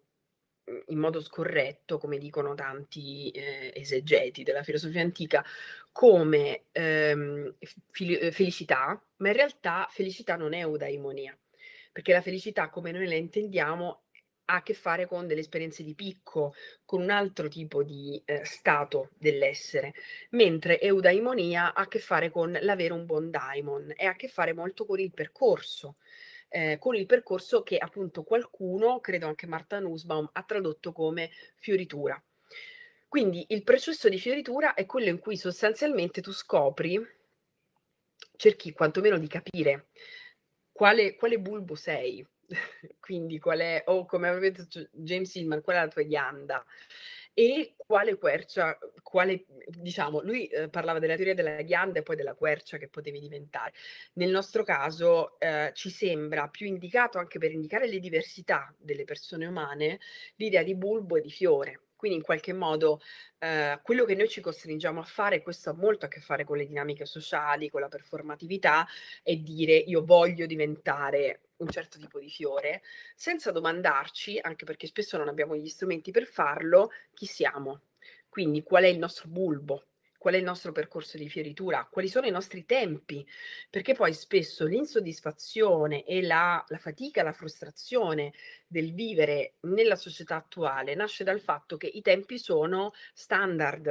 Mhmm, in modo scorretto, come dicono tanti eh, esegeti della filosofia antica, come ehm, fili- ehm, felicità, ma in realtà felicità non è eudaimonia, perché la felicità come noi la intendiamo ha a che fare con delle esperienze di picco, con un altro tipo di eh, stato dell'essere, mentre eudaimonia ha a che fare con l'avere un buon daimon è a che fare molto con il percorso eh, con il percorso che appunto qualcuno, credo anche Marta Nussbaum, ha tradotto come fioritura. Quindi il processo di fioritura è quello in cui sostanzialmente tu scopri, cerchi quantomeno di capire quale, quale bulbo sei, quindi qual è, o oh, come avrebbe detto James Hillman, qual è la tua ghianda e quale quercia, quale, diciamo, lui eh, parlava della teoria della ghianda e poi della quercia che potevi diventare. Nel nostro caso eh, ci sembra più indicato anche per indicare le diversità delle persone umane l'idea di bulbo e di fiore. Quindi in qualche modo eh, quello che noi ci costringiamo a fare, questo ha molto a che fare con le dinamiche sociali, con la performatività, è dire io voglio diventare un certo tipo di fiore, senza domandarci, anche perché spesso non abbiamo gli strumenti per farlo, chi siamo, quindi qual è il nostro bulbo, qual è il nostro percorso di fioritura, quali sono i nostri tempi, perché poi spesso l'insoddisfazione e la, la fatica, la frustrazione del vivere nella società attuale nasce dal fatto che i tempi sono standard.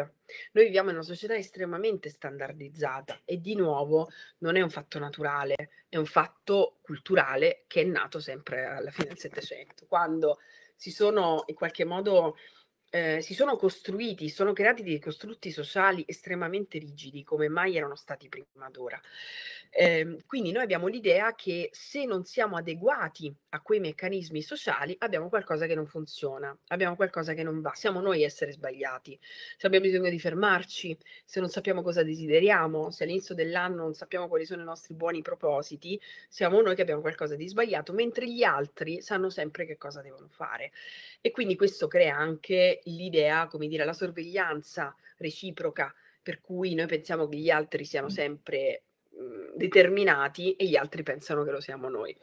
Noi viviamo in una società estremamente standardizzata e di nuovo non è un fatto naturale, è un fatto culturale che è nato sempre alla fine del Settecento, quando si sono in qualche modo eh, si sono costruiti, sono creati dei costrutti sociali estremamente rigidi, come mai erano stati prima d'ora. Eh, quindi noi abbiamo l'idea che se non siamo adeguati a quei meccanismi sociali, abbiamo qualcosa che non funziona, abbiamo qualcosa che non va, siamo noi a essere sbagliati, se abbiamo bisogno di fermarci, se non sappiamo cosa desideriamo, se all'inizio dell'anno non sappiamo quali sono i nostri buoni propositi, siamo noi che abbiamo qualcosa di sbagliato, mentre gli altri sanno sempre che cosa devono fare. E quindi questo crea anche l'idea, come dire, la sorveglianza reciproca, per cui noi pensiamo che gli altri siano sempre mh, mhmm, determinati e gli altri pensano che lo siamo noi.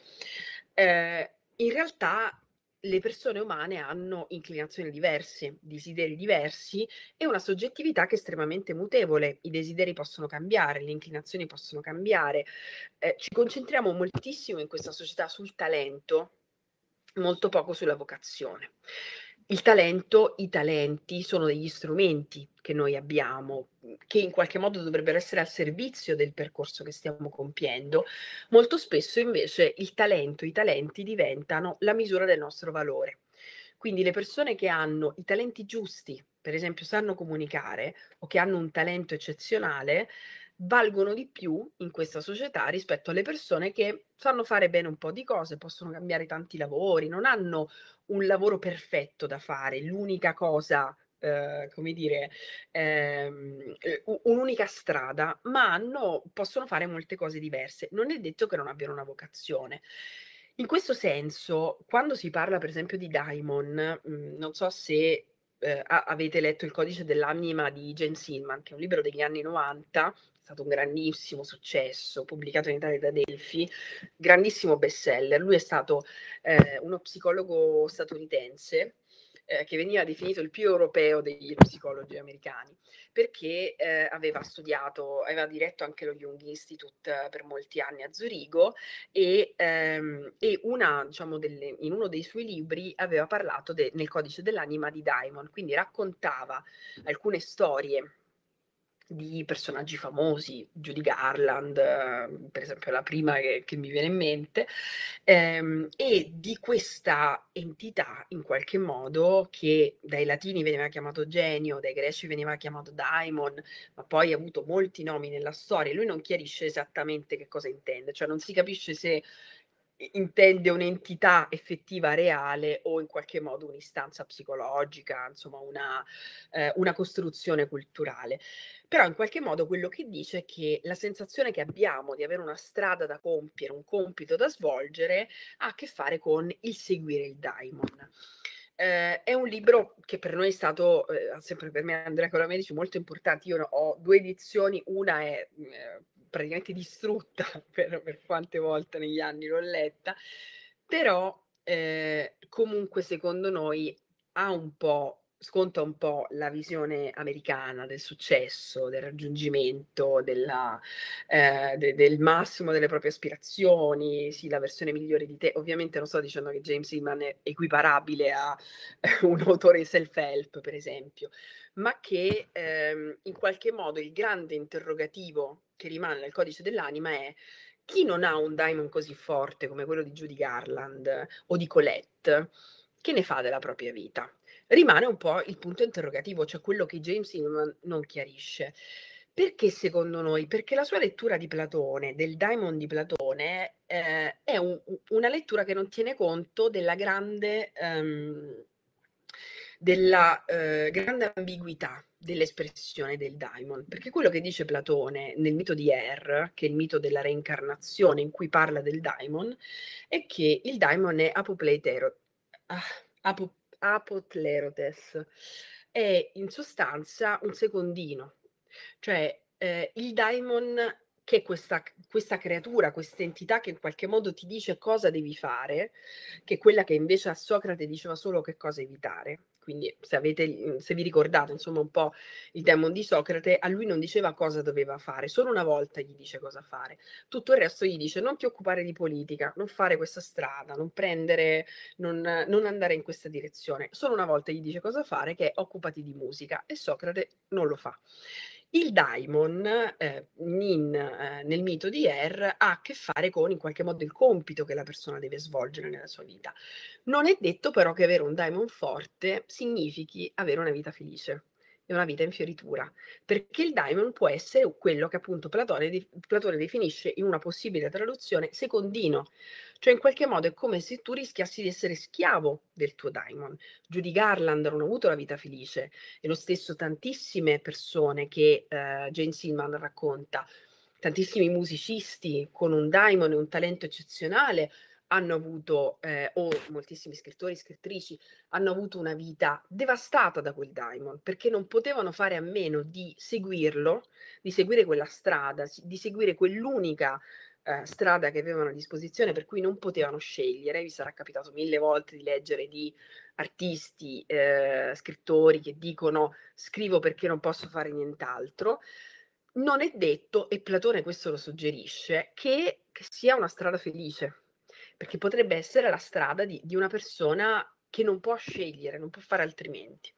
Eh, in realtà le persone umane hanno inclinazioni diverse, desideri diversi e una soggettività che è estremamente mutevole. I desideri possono cambiare, le inclinazioni possono cambiare. Eh, ci concentriamo moltissimo in questa società sul talento, molto poco sulla vocazione il talento, i talenti sono degli strumenti che noi abbiamo, mhmm, che in qualche modo dovrebbero essere al servizio del percorso che stiamo compiendo. Molto spesso invece il talento, i talenti diventano la misura del nostro valore. Quindi le persone che hanno i talenti giusti, per esempio sanno comunicare o che hanno un talento eccezionale, valgono di più in questa società rispetto alle persone che sanno fare bene un po' di cose, possono cambiare tanti lavori, non hanno un lavoro perfetto da fare, l'unica cosa, eh, come dire, ehm, un'unica strada, ma hanno, possono fare molte cose diverse. Non è detto che non abbiano una vocazione. In questo senso, quando si parla per esempio di Daimon, mm, non so se eh, avete letto il codice dell'anima di Jane Sinman, che è un libro degli anni 90 stato un grandissimo successo, pubblicato in Italia da Delphi, grandissimo bestseller. Lui è stato eh, uno psicologo statunitense eh, che veniva definito il più europeo degli psicologi americani, perché eh, aveva studiato, aveva diretto anche lo Jung Institute eh, per molti anni a Zurigo e, ehm, e una, diciamo, delle, in uno dei suoi libri aveva parlato de, nel codice dell'anima di Diamond, quindi raccontava alcune storie di personaggi famosi, Judy Garland, ehm, per esempio la prima che, che mi viene in mente, ehm, e di questa entità in qualche modo che dai latini veniva chiamato genio, dai greci veniva chiamato daimon, ma poi ha avuto molti nomi nella storia, lui non chiarisce esattamente che cosa intende, cioè non si capisce se intende un'entità effettiva, reale o in qualche modo un'istanza psicologica, insomma una, eh, una, costruzione culturale. Però in qualche modo quello che dice è che la sensazione che abbiamo di avere una strada da compiere, un compito da svolgere, ha a che fare con il seguire il daimon. Eh, è un libro che per noi è stato, eh, sempre per me Andrea Coramedici, molto importante. Io ho due edizioni, una è mm, eh, praticamente distrutta per, per quante volte negli anni l'ho letta, però eh, comunque secondo noi ha un po', sconta un po' la visione americana del successo, del raggiungimento, della, eh, de- del massimo delle proprie aspirazioni, sì, la versione migliore di te. Ovviamente non sto dicendo che James Hillman è equiparabile a un autore self-help, per esempio, ma che ehm, in qualche modo il grande interrogativo che rimane nel codice dell'anima è chi non ha un diamond così forte come quello di Judy Garland o di Colette, che ne fa della propria vita? Rimane un po' il punto interrogativo, cioè quello che James non chiarisce. Perché secondo noi? Perché la sua lettura di Platone, del diamond di Platone, eh, è un, una lettura che non tiene conto della grande, um, della, eh, grande ambiguità dell'espressione del daimon, perché quello che dice Platone nel mito di Er, che è il mito della reincarnazione in cui parla del daimon, è che il daimon è apopleitero, ah, apo, apotlerotes, è in sostanza un secondino, cioè eh, il daimon che è questa, questa creatura, questa entità che in qualche modo ti dice cosa devi fare, che è quella che invece a Socrate diceva solo che cosa evitare, quindi se, avete, mhmm, se vi ricordate insomma un po' il demon di Socrate, a lui non diceva cosa doveva fare, solo una volta gli dice cosa fare, tutto il resto gli dice non ti occupare di politica, non fare questa strada, non prendere, non, non andare in questa direzione, solo una volta gli dice cosa fare che è occupati di musica e Socrate non lo fa. Il daimon eh, in, eh, nel mito di Er ha a che fare con in qualche modo il compito che la persona deve svolgere nella sua vita. Non è detto però che avere un daimon forte significhi avere una vita felice è una vita in fioritura, perché il daimon può essere quello che appunto Platone, Platone definisce in una possibile traduzione secondino, cioè in qualche modo è come se tu rischiassi di essere schiavo del tuo daimon. Judy Garland non ha avuto la vita felice e lo stesso tantissime persone che eh, Jane Silman racconta, tantissimi musicisti con un daimon e un talento eccezionale hanno avuto, eh, o moltissimi scrittori e scrittrici, hanno avuto una vita devastata da quel daimon, perché non potevano fare a meno di seguirlo, di seguire quella strada, di seguire quell'unica eh, strada che avevano a disposizione, per cui non potevano scegliere. Vi sarà capitato mille volte di leggere di artisti, eh, scrittori che dicono scrivo perché non posso fare nient'altro. Non è detto, e Platone questo lo suggerisce, che, che sia una strada felice perché potrebbe essere la strada di, di una persona che non può scegliere, non può fare altrimenti.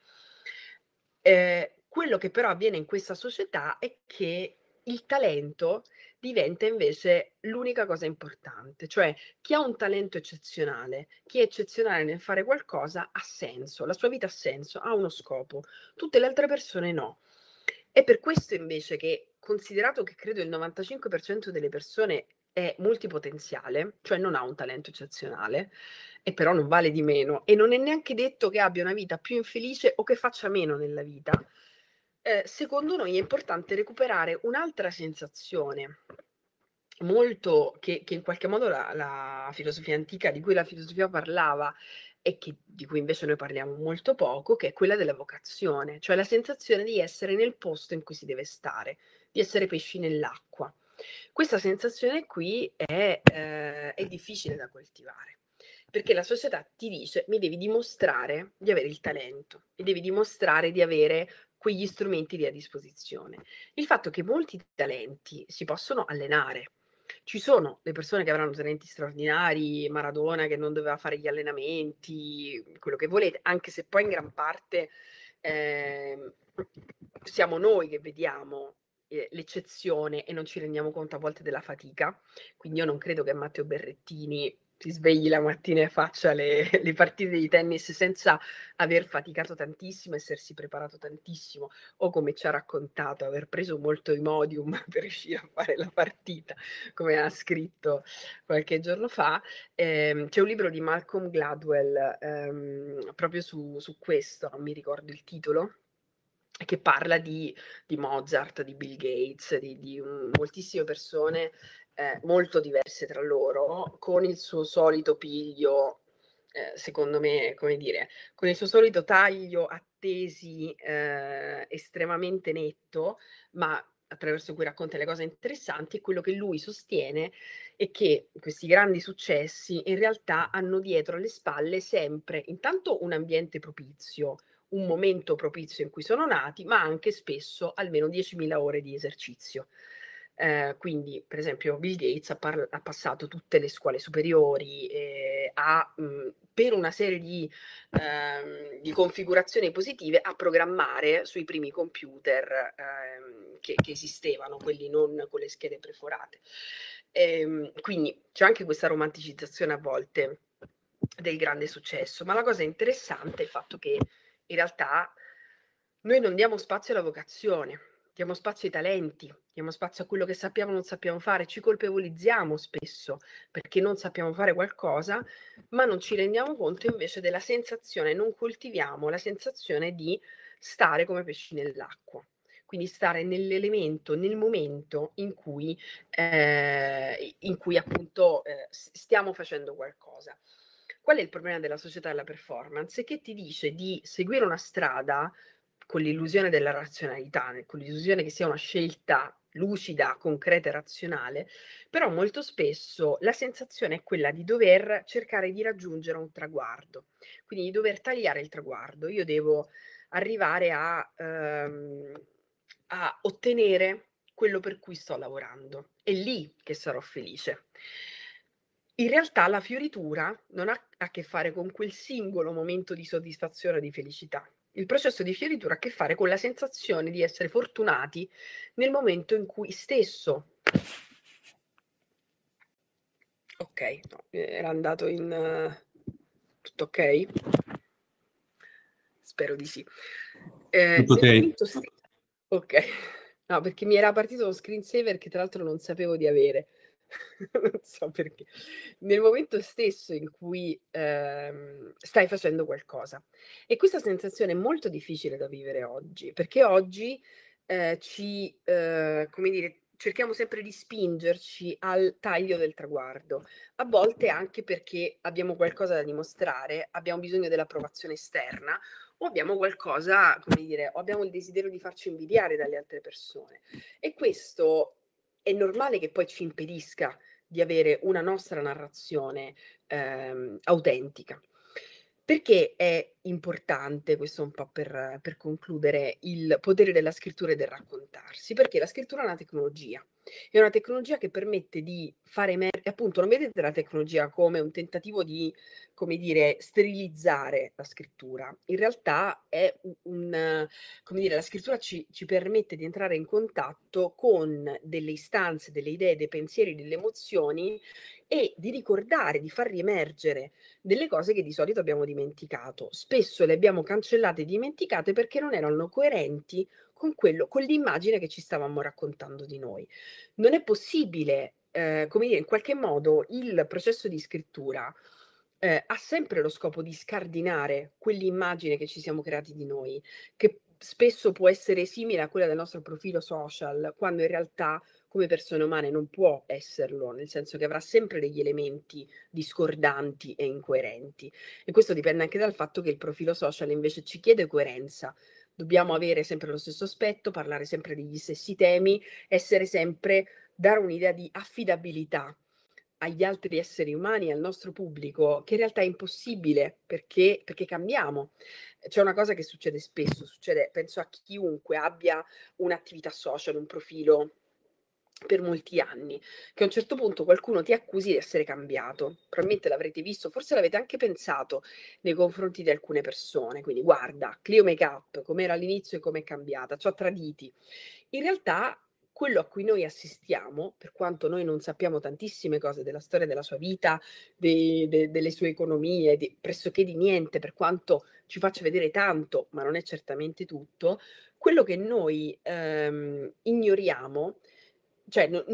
Eh, quello che però avviene in questa società è che il talento diventa invece l'unica cosa importante, cioè chi ha un talento eccezionale, chi è eccezionale nel fare qualcosa ha senso, la sua vita ha senso, ha uno scopo, tutte le altre persone no. È per questo invece che, considerato che credo il 95% delle persone è multipotenziale, cioè non ha un talento eccezionale, e però non vale di meno, e non è neanche detto che abbia una vita più infelice o che faccia meno nella vita, eh, secondo noi è importante recuperare un'altra sensazione molto che, che in qualche modo la, la, filosofia antica di cui la filosofia parlava e che, di cui invece noi parliamo molto poco, che è quella della vocazione, cioè la sensazione di essere nel posto in cui si deve stare, di essere pesci nell'acqua. Questa sensazione qui è, eh, è difficile da coltivare perché la società ti dice mi devi dimostrare di avere il talento, mi devi dimostrare di avere quegli strumenti lì a disposizione. Il fatto che molti talenti si possono allenare. Ci sono le persone che avranno talenti straordinari, Maradona che non doveva fare gli allenamenti, quello che volete, anche se poi in gran parte eh, siamo noi che vediamo eh, l'eccezione e non ci rendiamo conto a volte della fatica. Quindi io non credo che Matteo Berrettini si svegli la mattina e faccia le, le, partite di tennis senza aver faticato tantissimo, essersi preparato tantissimo o come ci ha raccontato, aver preso molto Imodium per riuscire a fare la partita, come ha scritto qualche giorno fa. Eh, c'è un libro di Malcolm Gladwell ehm, proprio su, su questo, non mi ricordo il titolo, che parla di, di, Mozart, di Bill Gates, di, di un, moltissime persone eh, molto diverse tra loro, con il suo solito piglio, eh, secondo me, come dire, con il suo solito taglio a tesi eh, estremamente netto, ma attraverso cui racconta le cose interessanti, e quello che lui sostiene è che questi grandi successi in realtà hanno dietro alle spalle sempre intanto un ambiente propizio, un momento propizio in cui sono nati, ma anche spesso almeno 10.000 ore di esercizio. Eh, quindi, per esempio, Bill Gates ha, par- ha passato tutte le scuole superiori, eh, a, mh, mhmm, per una serie di, ehm, di, configurazioni positive, a programmare sui primi computer ehm, che, che, esistevano, quelli non con le schede perforate. Ehm, quindi c'è anche questa romanticizzazione a volte del grande successo, ma la cosa interessante è il fatto che in realtà noi non diamo spazio alla vocazione, diamo spazio ai talenti, diamo spazio a quello che sappiamo e non sappiamo fare, ci colpevolizziamo spesso perché non sappiamo fare qualcosa, ma non ci rendiamo conto invece della sensazione, non coltiviamo la sensazione di stare come pesci nell'acqua. Quindi stare nell'elemento, nel momento in cui, eh, in cui appunto eh, stiamo facendo qualcosa. Qual è il problema della società della performance? Che ti dice di seguire una strada con l'illusione della razionalità, con l'illusione che sia una scelta lucida, concreta e razionale, però molto spesso la sensazione è quella di dover cercare di raggiungere un traguardo, quindi di dover tagliare il traguardo. Io devo arrivare a, ehm, a ottenere quello per cui sto lavorando. È lì che sarò felice. In realtà la fioritura non ha a che fare con quel singolo momento di soddisfazione o di felicità. Il processo di fioritura ha a che fare con la sensazione di essere fortunati nel momento in cui stesso. Ok, no, era andato in... Uh, tutto ok? Spero di sì. Eh, tutto ok. St- ok, no, perché mi era partito lo screensaver che tra l'altro non sapevo di avere. non so perché, nel momento stesso in cui ehm, stai facendo qualcosa. E questa sensazione è molto difficile da vivere oggi, perché oggi eh, ci, eh, come dire, cerchiamo sempre di spingerci al taglio del traguardo, a volte anche perché abbiamo qualcosa da dimostrare, abbiamo bisogno dell'approvazione esterna o abbiamo qualcosa, come dire, o abbiamo il desiderio di farci invidiare dalle altre persone. E questo è normale che poi ci impedisca di avere una nostra narrazione ehm, autentica. Perché è importante, questo un po' per, per concludere, il potere della scrittura e del raccontarsi? Perché la scrittura è una tecnologia è una tecnologia che permette di fare emergere, appunto, non vedete la tecnologia come un tentativo di, come dire, sterilizzare la scrittura. In realtà è un, come dire, la scrittura ci, ci permette di entrare in contatto con delle istanze, delle idee, dei pensieri, delle emozioni e di ricordare, di far riemergere delle cose che di solito abbiamo dimenticato. Spesso le abbiamo cancellate e dimenticate perché non erano coerenti con quello, con l'immagine che ci stavamo raccontando di noi. Non è possibile, eh, come dire, in qualche modo il processo di scrittura eh, ha sempre lo scopo di scardinare quell'immagine che ci siamo creati di noi, che spesso può essere simile a quella del nostro profilo social, quando in realtà come persona umana non può esserlo, nel senso che avrà sempre degli elementi discordanti e incoerenti. E questo dipende anche dal fatto che il profilo social invece ci chiede coerenza, Dobbiamo avere sempre lo stesso aspetto, parlare sempre degli stessi temi, essere sempre, dare un'idea di affidabilità agli altri esseri umani, al nostro pubblico, che in realtà è impossibile perché, perché cambiamo. C'è una cosa che succede spesso, succede, penso a chiunque abbia un'attività social, un profilo per molti anni, che a un certo punto qualcuno ti accusi di essere cambiato. Probabilmente l'avrete visto, forse l'avete anche pensato nei confronti di alcune persone. Quindi guarda, Clio Makeup, com'era all'inizio e com'è cambiata, ci ha traditi. In realtà quello a cui noi assistiamo, per quanto noi non sappiamo tantissime cose della storia della sua vita, de, de, delle sue economie, de, pressoché di niente, per quanto ci faccia vedere tanto, ma non è certamente tutto, quello che noi ehm, ignoriamo cioè non,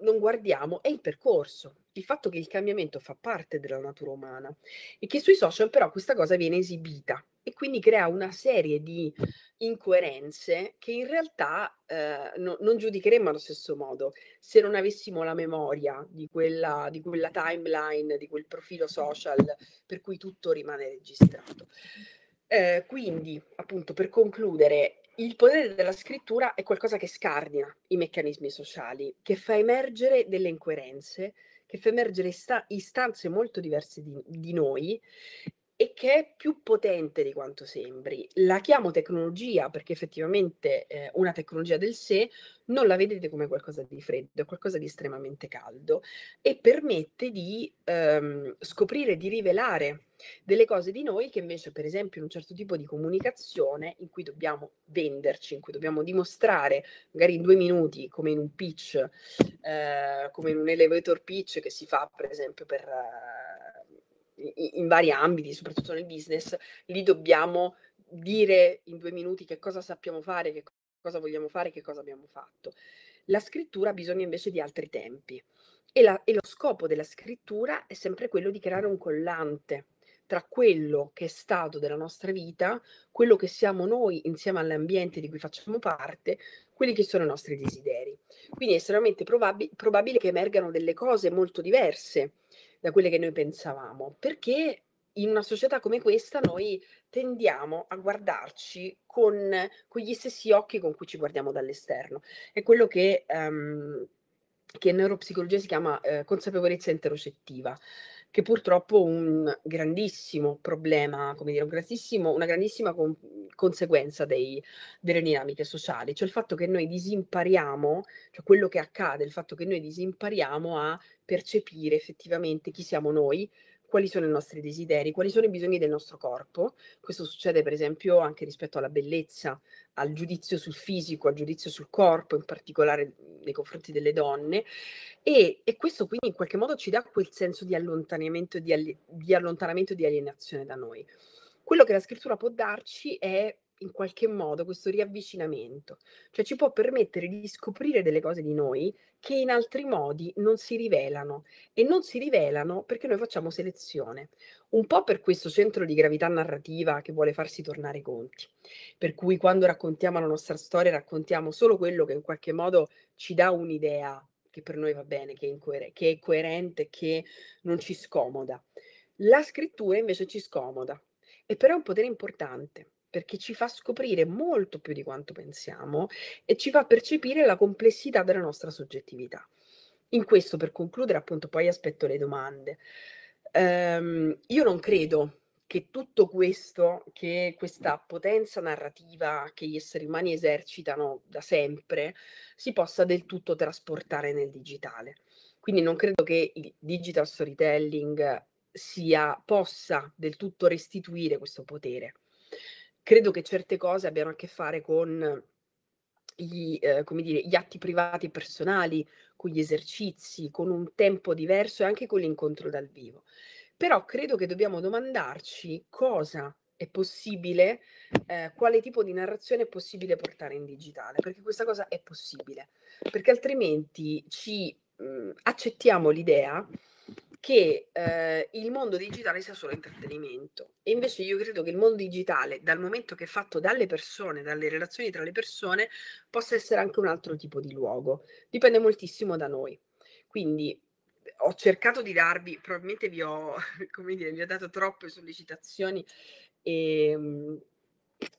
non, guardiamo, è il percorso, il fatto che il cambiamento fa parte della natura umana e che sui social però questa cosa viene esibita e quindi crea una serie di incoerenze che in realtà eh, no, non giudicheremmo allo stesso modo se non avessimo la memoria di quella, di quella timeline, di quel profilo social per cui tutto rimane registrato. Eh, quindi, appunto, per concludere, il potere della scrittura è qualcosa che scardina i meccanismi sociali, che fa emergere delle incoerenze, che fa emergere sta- istanze molto diverse di, di noi e che è più potente di quanto sembri. La chiamo tecnologia perché effettivamente eh, una tecnologia del sé non la vedete come qualcosa di freddo, è qualcosa di estremamente caldo e permette di ehm, scoprire, di rivelare delle cose di noi che invece per esempio in un certo tipo di comunicazione in cui dobbiamo venderci, in cui dobbiamo dimostrare magari in due minuti come in un pitch, eh, come in un elevator pitch che si fa per esempio per... Eh, in vari ambiti, soprattutto nel business, lì dobbiamo dire in due minuti che cosa sappiamo fare, che cosa vogliamo fare, che cosa abbiamo fatto. La scrittura ha bisogno invece di altri tempi e, la, e lo scopo della scrittura è sempre quello di creare un collante tra quello che è stato della nostra vita, quello che siamo noi insieme all'ambiente di cui facciamo parte, quelli che sono i nostri desideri. Quindi è estremamente probab- probabile che emergano delle cose molto diverse da quelle che noi pensavamo, perché in una società come questa noi tendiamo a guardarci con, con gli stessi occhi con cui ci guardiamo dall'esterno. È quello che, um, che in neuropsicologia si chiama eh, consapevolezza interocettiva che purtroppo un grandissimo problema, come dire, un grandissimo, una grandissima con- conseguenza dei, delle dinamiche sociali, cioè il fatto che noi disimpariamo, cioè quello che accade, il fatto che noi disimpariamo a percepire effettivamente chi siamo noi, quali sono i nostri desideri, quali sono i bisogni del nostro corpo. Questo succede per esempio anche rispetto alla bellezza, al giudizio sul fisico, al giudizio sul corpo, in particolare mhmm, nei confronti delle donne. E, e questo quindi in qualche modo ci dà quel senso di allontanamento, di, alli- di allontanamento, di alienazione da noi. Quello che la scrittura può darci è in qualche modo questo riavvicinamento, cioè ci può permettere di scoprire delle cose di noi che in altri modi non si rivelano e non si rivelano perché noi facciamo selezione, un po' per questo centro di gravità narrativa che vuole farsi tornare i conti, per cui quando raccontiamo la nostra storia raccontiamo solo quello che in qualche modo ci dà un'idea che per noi va bene, che è, incoer- che è coerente, che non ci scomoda. La scrittura invece ci scomoda e però è un potere importante perché ci fa scoprire molto più di quanto pensiamo e ci fa percepire la complessità della nostra soggettività. In questo, per concludere, appunto, poi aspetto le domande. Um, io non credo che tutto questo, che questa potenza narrativa che gli esseri umani esercitano da sempre, si possa del tutto trasportare nel digitale. Quindi non credo che il digital storytelling sia, possa del tutto restituire questo potere credo che certe cose abbiano a che fare con gli, eh, dire, gli atti privati personali, con gli esercizi, con un tempo diverso e anche con l'incontro dal vivo. Però credo che dobbiamo domandarci cosa è possibile, eh, quale tipo di narrazione è possibile portare in digitale, perché questa cosa è possibile, perché altrimenti ci mh, mm, accettiamo l'idea che eh, il mondo digitale sia solo intrattenimento. E invece io credo che il mondo digitale, dal momento che è fatto dalle persone, dalle relazioni tra le persone, possa essere anche un altro tipo di luogo. Dipende moltissimo da noi. Quindi eh, ho cercato di darvi, probabilmente vi ho, come dire, vi ho dato troppe sollecitazioni e ehm,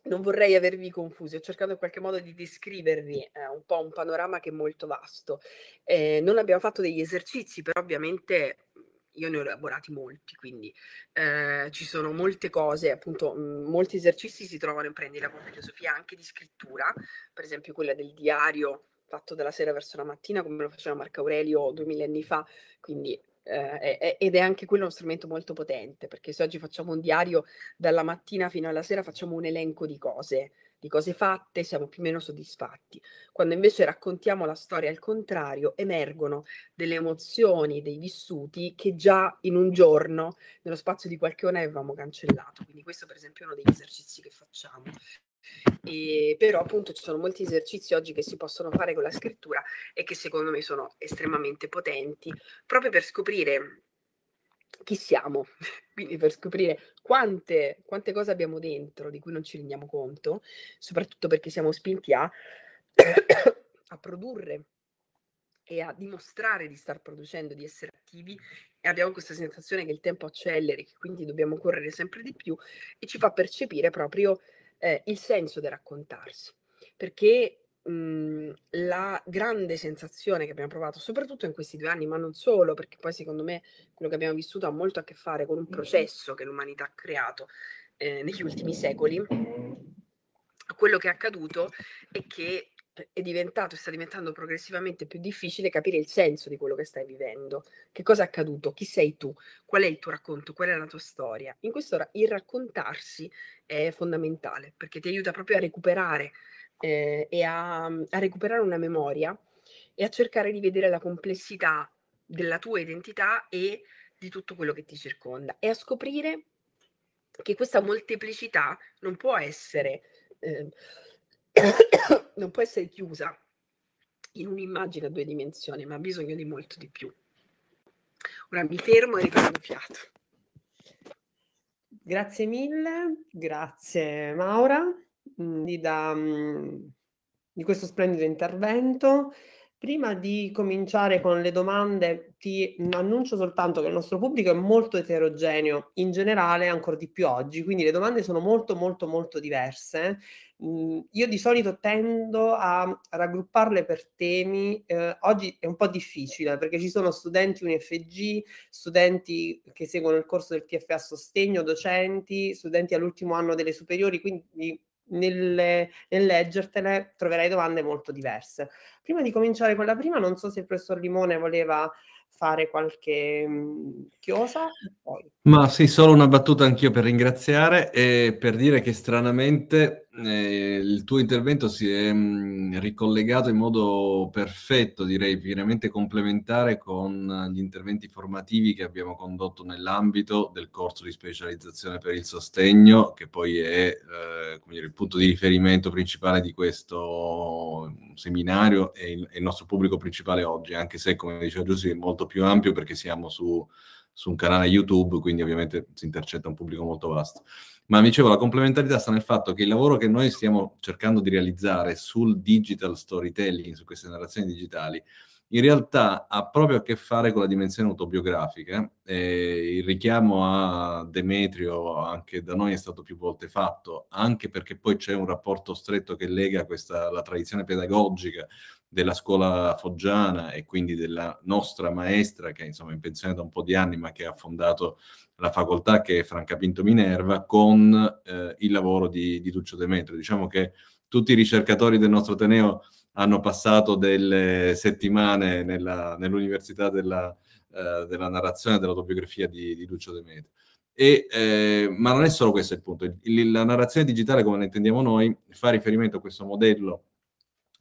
non vorrei avervi confusi, ho cercato in qualche modo di descrivervi eh, un po' un panorama che è molto vasto. Eh, non abbiamo fatto degli esercizi, però ovviamente mhmm, io ne ho elaborati molti, quindi eh, ci sono molte cose, appunto mh, mhmm, molti esercizi si trovano in Prendila con filosofia anche di scrittura, per esempio quella del diario fatto dalla sera verso la mattina, come lo faceva Marco Aurelio due anni fa, quindi eh, ed è anche quello uno strumento molto potente, perché se oggi facciamo un diario dalla mattina fino alla sera facciamo un elenco di cose, di cose fatte, siamo più o meno soddisfatti. Quando invece raccontiamo la storia al contrario, emergono delle emozioni, dei vissuti che già in un giorno, nello spazio di qualche ora, avevamo cancellato. Quindi questo per esempio è uno degli esercizi che facciamo. E, però appunto ci sono molti esercizi oggi che si possono fare con la scrittura e che secondo me sono estremamente potenti proprio per scoprire chi siamo, quindi per scoprire quante, quante cose abbiamo dentro di cui non ci rendiamo conto, soprattutto perché siamo spinti a, a produrre e a dimostrare di star producendo, di essere attivi e abbiamo questa sensazione che il tempo acceleri, che quindi dobbiamo correre sempre di più e ci fa percepire proprio eh, il senso del raccontarsi, perché mh, mhmm, la grande sensazione che abbiamo provato, soprattutto in questi due anni, ma non solo, perché poi secondo me quello che abbiamo vissuto ha molto a che fare con un processo che l'umanità ha creato eh, negli ultimi secoli, quello che è accaduto è che eh, è diventato e sta diventando progressivamente più difficile capire il senso di quello che stai vivendo, che cosa è accaduto, chi sei tu, qual è il tuo racconto, qual è la tua storia. In quest'ora il raccontarsi è fondamentale perché ti aiuta proprio a recuperare eh, e a, mm, a recuperare una memoria e a cercare di vedere la complessità della tua identità e di tutto quello che ti circonda e a scoprire che questa molteplicità non può essere... Eh, non può essere chiusa in un'immagine a due dimensioni, ma ha bisogno di molto di più. Ora mi fermo e riprendo fiato. Grazie mille, grazie Maura mm, di, da, mm, di questo splendido intervento. Prima di cominciare con le domande, ti annuncio soltanto che il nostro pubblico è molto eterogeneo, in generale ancora di più oggi, quindi le domande sono molto molto molto diverse. Mhmm, io di solito tendo a raggrupparle per temi, eh, oggi è un po' difficile perché ci sono studenti UNFG, studenti che seguono il corso del TFA sostegno, docenti, studenti all'ultimo anno delle superiori, quindi nel, nel, leggertele troverai domande molto diverse. Prima di cominciare con la prima, non so se il professor Limone voleva fare qualche mhmm, chiosa. Poi. Ma sì, solo una battuta anch'io per ringraziare e per dire che stranamente eh, il tuo intervento si è mh, mm, ricollegato in modo perfetto, direi pienamente complementare con eh, gli interventi formativi che abbiamo condotto nell'ambito del corso di specializzazione per il sostegno, che poi è eh, dire, il punto di riferimento principale di questo seminario e il, e il, nostro pubblico principale oggi, anche se, come diceva Giuseppe, è molto più ampio perché siamo su, su un canale YouTube, quindi ovviamente si intercetta un pubblico molto vasto ma dicevo, la complementarità sta nel fatto che il lavoro che noi stiamo cercando di realizzare sul digital storytelling, su queste narrazioni digitali, in realtà ha proprio a che fare con la dimensione autobiografica. Eh, il richiamo a Demetrio anche da noi è stato più volte fatto, anche perché poi c'è un rapporto stretto che lega questa, la tradizione pedagogica della scuola foggiana e quindi della nostra maestra che è insomma in pensione da un po' di anni ma che ha fondato la facoltà che è Pinto Minerva con eh, il lavoro di, di Tuccio Demetrio. Diciamo che tutti i ricercatori del nostro Ateneo hanno passato delle settimane nella, nell'università della, eh, della narrazione dell'autobiografia di, di Lucio Demetrio. E, eh, ma non è solo questo il punto. Il, la narrazione digitale, come la intendiamo noi, fa riferimento a questo modello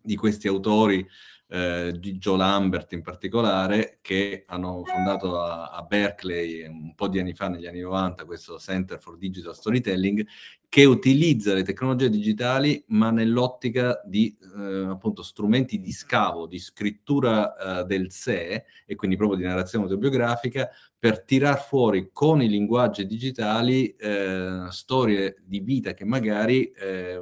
di questi autori eh, di Joe Lambert in particolare, che hanno fondato a, a, Berkeley un po' di anni fa, negli anni 90, questo Center for Digital Storytelling, che utilizza le tecnologie digitali ma nell'ottica di eh, appunto strumenti di scavo, di scrittura eh, del sé e quindi proprio di narrazione autobiografica per tirar fuori con i linguaggi digitali eh, storie di vita che magari eh,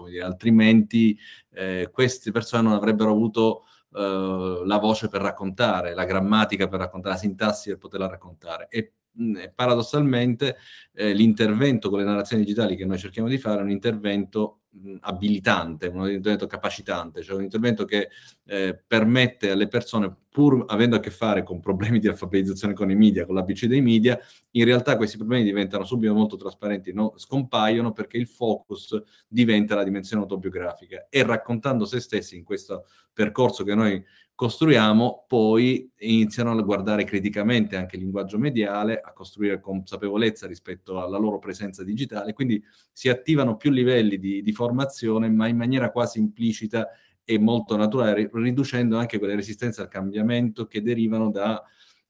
come dire, altrimenti eh, queste persone non avrebbero avuto eh, la voce per raccontare, la grammatica per raccontare, la sintassi per poterla raccontare. E mh, mm, paradossalmente eh, l'intervento con le narrazioni digitali che noi cerchiamo di fare è un intervento abilitante, un intervento capacitante, cioè un intervento che eh, permette alle persone, pur avendo a che fare con problemi di alfabetizzazione con i media, con l'ABC dei media, in realtà questi problemi diventano subito molto trasparenti, no? scompaiono perché il focus diventa la dimensione autobiografica e raccontando se stessi in questo percorso che noi costruiamo, poi iniziano a guardare criticamente anche il linguaggio mediale, a costruire consapevolezza rispetto alla loro presenza digitale, quindi si attivano più livelli di, di formazione, ma in maniera quasi implicita e molto naturale, riducendo anche quelle resistenze al cambiamento che derivano da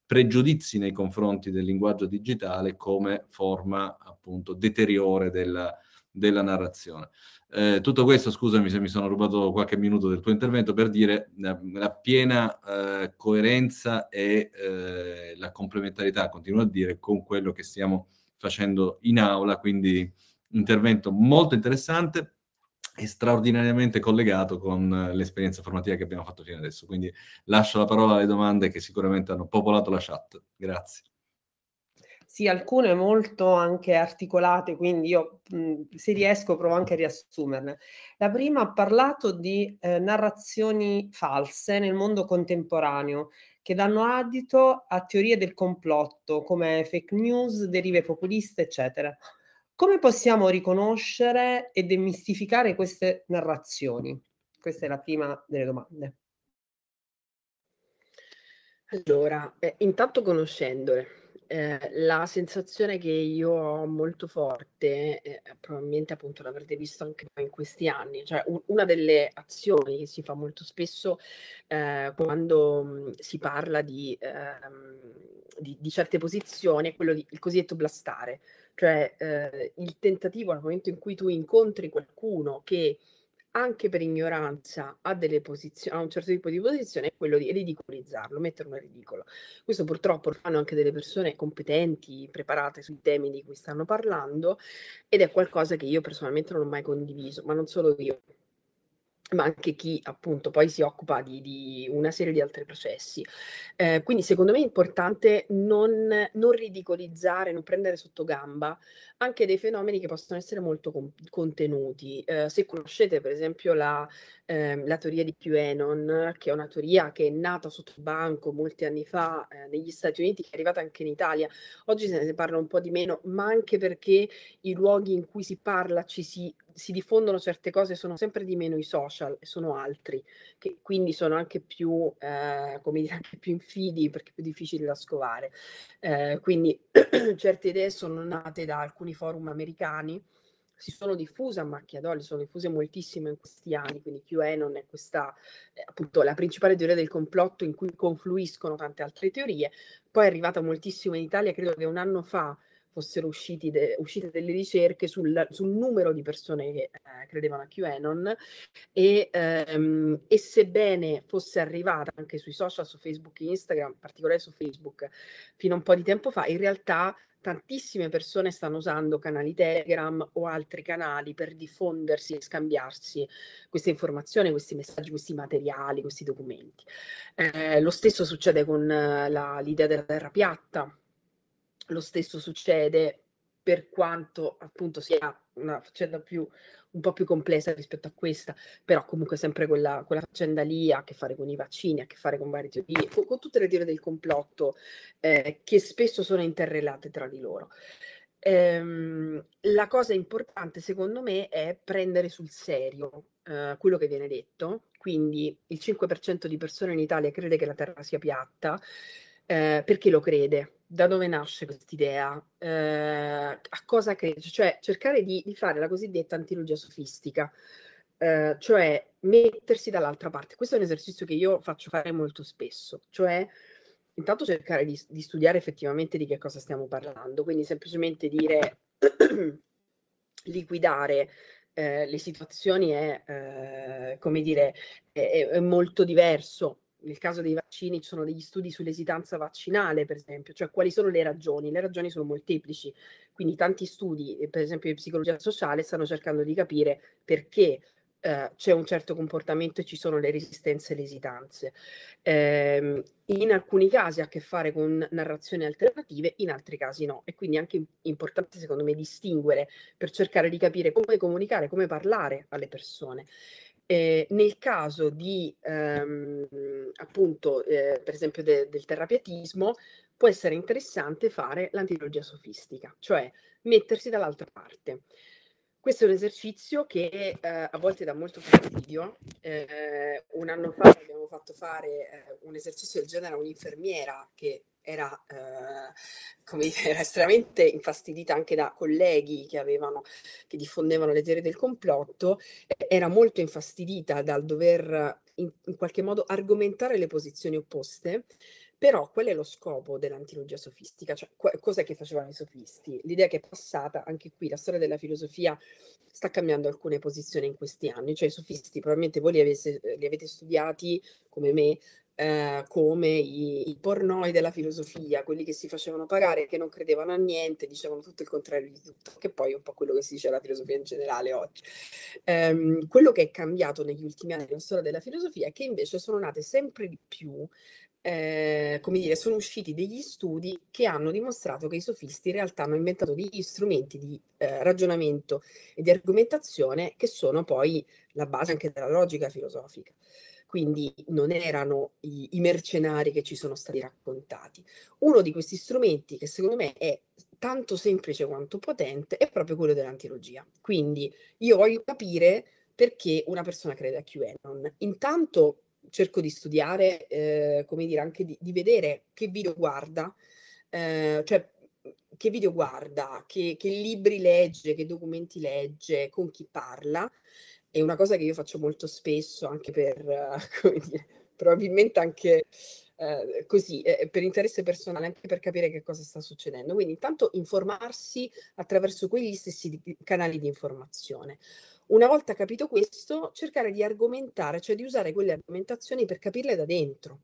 pregiudizi nei confronti del linguaggio digitale come forma appunto deteriore della, della narrazione. Eh, tutto questo, scusami se mi sono rubato qualche minuto del tuo intervento, per dire eh, la piena eh, coerenza e eh, la complementarità, continuo a dire, con quello che stiamo facendo in aula, quindi intervento molto interessante e straordinariamente collegato con eh, l'esperienza formativa che abbiamo fatto fino adesso. Quindi lascio la parola alle domande che sicuramente hanno popolato la chat. Grazie sì, alcune molto anche articolate, quindi io mh, mhmm, se riesco provo anche a riassumerle. La prima ha parlato di eh, narrazioni false nel mondo contemporaneo che danno adito a teorie del complotto come fake news, derive populiste, eccetera. Come possiamo riconoscere e demistificare queste narrazioni? Questa è la prima delle domande. Allora, beh, intanto conoscendole, eh, la sensazione che io ho molto forte, eh, eh probabilmente appunto l'avrete visto anche in questi anni, cioè un, una delle azioni che si fa molto spesso eh, quando mh, mhmm, si parla di, ehm, di, di, certe posizioni è quello del cosiddetto blastare, cioè eh, il tentativo al momento in cui tu incontri qualcuno che anche per ignoranza a, posizion- a un certo tipo di posizione è quello di ridicolizzarlo, metterlo in ridicolo. Questo purtroppo lo fanno anche delle persone competenti, preparate sui temi di cui stanno parlando ed è qualcosa che io personalmente non ho mai condiviso, ma non solo io, ma anche chi appunto poi si occupa di, di una serie di altri processi. Eh, quindi secondo me è importante non, non, ridicolizzare, non prendere sotto gamba anche dei fenomeni che possono essere molto con, contenuti. Eh, se conoscete per esempio la, eh, la, teoria di QAnon, che è una teoria che è nata sotto il banco molti anni fa eh, negli Stati Uniti, che è arrivata anche in Italia, oggi se ne parla un po' di meno, ma anche perché i luoghi in cui si parla ci si si diffondono certe cose sono sempre di meno i social, e sono altri, che quindi sono anche più, eh, come dire, anche più infidi perché più difficili da scovare. Eh, quindi certe idee sono nate da alcuni forum americani, si sono diffuse a macchia d'olio, sono diffuse moltissime in questi anni, quindi QAnon è questa, eh, appunto, la principale teoria del complotto in cui confluiscono tante altre teorie, poi è arrivata moltissimo in Italia, credo che un anno fa fossero de, uscite delle ricerche sul, sul, numero di persone che eh, credevano a QAnon e, ehm, e, sebbene fosse arrivata anche sui social, su Facebook e Instagram, in particolare su Facebook, fino a un po' di tempo fa, in realtà tantissime persone stanno usando canali Telegram o altri canali per diffondersi e scambiarsi queste informazioni, questi messaggi, questi materiali, questi documenti. Eh, lo stesso succede con eh, la, l'idea della terra piatta lo stesso succede per quanto appunto sia una faccenda più, un po' più complessa rispetto a questa, però comunque sempre quella, quella faccenda lì ha a che fare con i vaccini, ha a che fare con varie teorie, con, con tutte le teorie del complotto eh, che spesso sono interrelate tra di loro. Ehm, la cosa importante secondo me è prendere sul serio eh, quello che viene detto, quindi il 5% di persone in Italia crede che la Terra sia piatta, eh, perché lo crede? da dove nasce quest'idea? Eh, a cosa crede? Cioè, cercare di, di, fare la cosiddetta antilogia sofistica, eh, cioè mettersi dall'altra parte. Questo è un esercizio che io faccio fare molto spesso, cioè intanto cercare di, di studiare effettivamente di che cosa stiamo parlando, quindi semplicemente dire liquidare eh, le situazioni è, eh, come dire, è, è molto diverso nel caso dei vaccini ci sono degli studi sull'esitanza vaccinale, per esempio, cioè quali sono le ragioni? Le ragioni sono molteplici, quindi tanti studi, eh, per esempio di psicologia sociale, stanno cercando di capire perché eh, c'è un certo comportamento e ci sono le resistenze e le esitanze. Eh, in alcuni casi ha a che fare con narrazioni alternative, in altri casi no. E quindi è anche importante, secondo me, distinguere per cercare di capire come comunicare, come parlare alle persone. Eh, nel caso di, ehm, appunto, eh, per esempio de- del terrapiatismo, può essere interessante fare l'antirologia sofistica, cioè mettersi dall'altra parte. Questo è un esercizio che eh, a volte dà molto fastidio. Eh, un anno fa abbiamo fatto fare eh, un esercizio del genere a un'infermiera che era, eh, come dire, era estremamente infastidita anche da colleghi che, avevano, che diffondevano le teorie del complotto, era molto infastidita dal dover in, in qualche modo argomentare le posizioni opposte, però qual è lo scopo dell'antilogia sofistica? Cioè, qu- cos'è che facevano i sofisti? L'idea che è passata, anche qui, la storia della filosofia sta cambiando alcune posizioni in questi anni, cioè i sofisti, probabilmente voi li, avesse, li avete studiati come me eh, come i, i, pornoi della filosofia, quelli che si facevano pagare, che non credevano a niente, dicevano tutto il contrario di tutto, che poi è un po' quello che si dice alla filosofia in generale oggi. Ehm, quello che è cambiato negli ultimi anni nella storia della filosofia è che invece sono nate sempre di più eh, come dire, sono usciti degli studi che hanno dimostrato che i sofisti in realtà hanno inventato degli strumenti di eh, ragionamento e di argomentazione che sono poi la base anche della logica filosofica quindi non erano i, i mercenari che ci sono stati raccontati. Uno di questi strumenti che secondo me è tanto semplice quanto potente è proprio quello dell'antilogia. Quindi io voglio capire perché una persona crede a QAnon. Intanto cerco di studiare, eh, come dire, anche di, di, vedere che video guarda, eh, cioè che video guarda, che, che libri legge, che documenti legge, con chi parla, è una cosa che io faccio molto spesso anche per, come dire, probabilmente anche eh, così, eh, eh, per interesse personale, anche per capire che cosa sta succedendo. Quindi intanto informarsi attraverso quegli stessi canali di informazione. Una volta capito questo, cercare di argomentare, cioè di usare quelle argomentazioni per capirle da dentro,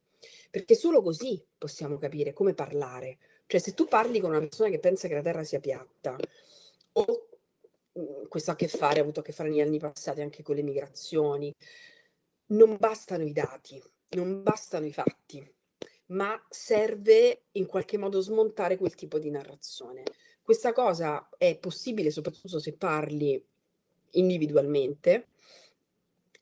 perché solo così possiamo capire come parlare. Cioè se tu parli con una persona che pensa che la Terra sia piatta o Mhmm, questo ha a che fare, ha avuto a che fare negli anni passati anche con le migrazioni. Non bastano i dati, non bastano i fatti, ma serve in qualche modo smontare quel tipo di narrazione. Questa cosa è possibile soprattutto se parli individualmente,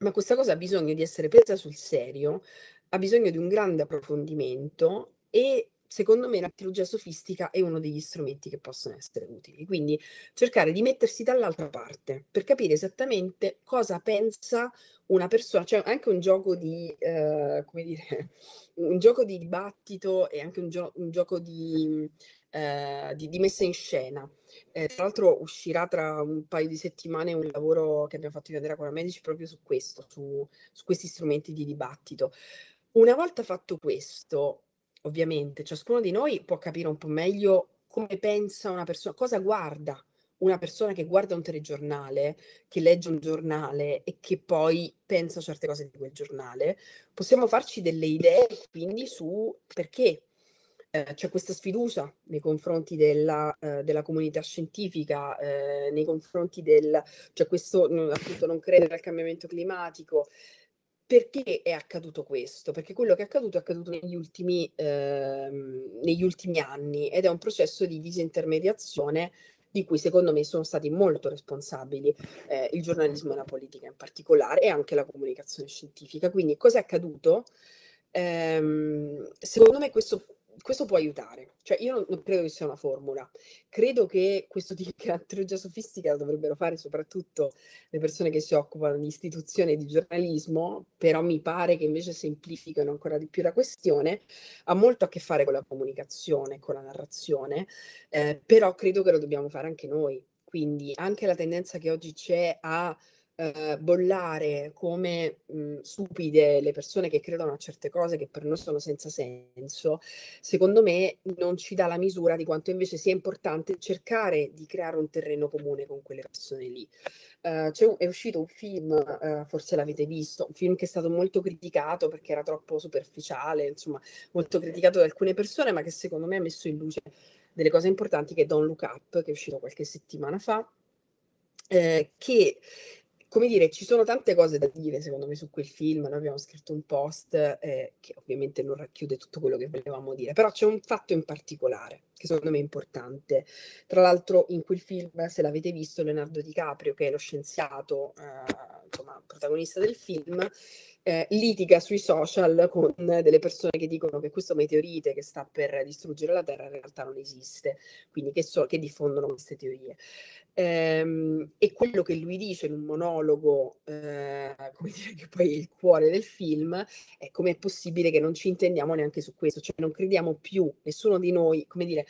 ma questa cosa ha bisogno di essere presa sul serio, ha bisogno di un grande approfondimento e secondo me la teologia sofistica è uno degli strumenti che possono essere utili. Quindi cercare di mettersi dall'altra parte per capire esattamente cosa pensa una persona, cioè anche un gioco di, eh, come dire, un gioco di dibattito e anche un, gio- un gioco di, eh, di, di, messa in scena. Eh, tra l'altro uscirà tra un paio di settimane un lavoro che abbiamo fatto io vedere con la Medici proprio su questo, su, su questi strumenti di dibattito. Una volta fatto questo, ovviamente, ciascuno di noi può capire un po' meglio come pensa una persona, cosa guarda una persona che guarda un telegiornale, che legge un giornale e che poi pensa certe cose di quel giornale, possiamo farci delle idee quindi su perché eh, c'è questa sfiducia nei confronti della, eh, della comunità scientifica, eh, nei confronti del, cioè questo mm, appunto non credere al cambiamento climatico perché è accaduto questo? Perché quello che è accaduto è accaduto negli ultimi, ehm, negli ultimi anni ed è un processo di disintermediazione di cui secondo me sono stati molto responsabili eh, il giornalismo e la politica in particolare e anche la comunicazione scientifica. Quindi cosa è accaduto? Ehm, secondo me questo questo può aiutare, cioè io non, credo che sia una formula, credo che questo tipo di antologia sofistica dovrebbero fare soprattutto le persone che si occupano di istituzione e di giornalismo, però mi pare che invece semplificano ancora di più la questione, ha molto a che fare con la comunicazione, con la narrazione, eh, però credo che lo dobbiamo fare anche noi, quindi anche la tendenza che oggi c'è a eh, bollare come mh, stupide le persone che credono a certe cose che per noi sono senza senso, secondo me non ci dà la misura di quanto invece sia importante cercare di creare un terreno comune con quelle persone lì. Uh, un, è uscito un film, uh, forse l'avete visto, un film che è stato molto criticato perché era troppo superficiale, insomma, molto criticato da alcune persone, ma che secondo me ha messo in luce delle cose importanti che è Don Look Up, che è uscito qualche settimana fa, eh, che come dire, ci sono tante cose da dire secondo me su quel film, noi abbiamo scritto un post eh, che ovviamente non racchiude tutto quello che volevamo dire, però c'è un fatto in particolare che secondo me è importante. Tra l'altro in quel film, se l'avete visto, Leonardo DiCaprio, che è lo scienziato, eh, insomma, protagonista del film, eh, litiga sui social con delle persone che dicono che questo meteorite che sta per distruggere la Terra in realtà non esiste, quindi che, so, che diffondono queste teorie. Ehm, e quello che lui dice in un monologo, eh, come dire, che poi è il cuore del film, è come è possibile che non ci intendiamo neanche su questo, cioè non crediamo più, nessuno di noi, come dire,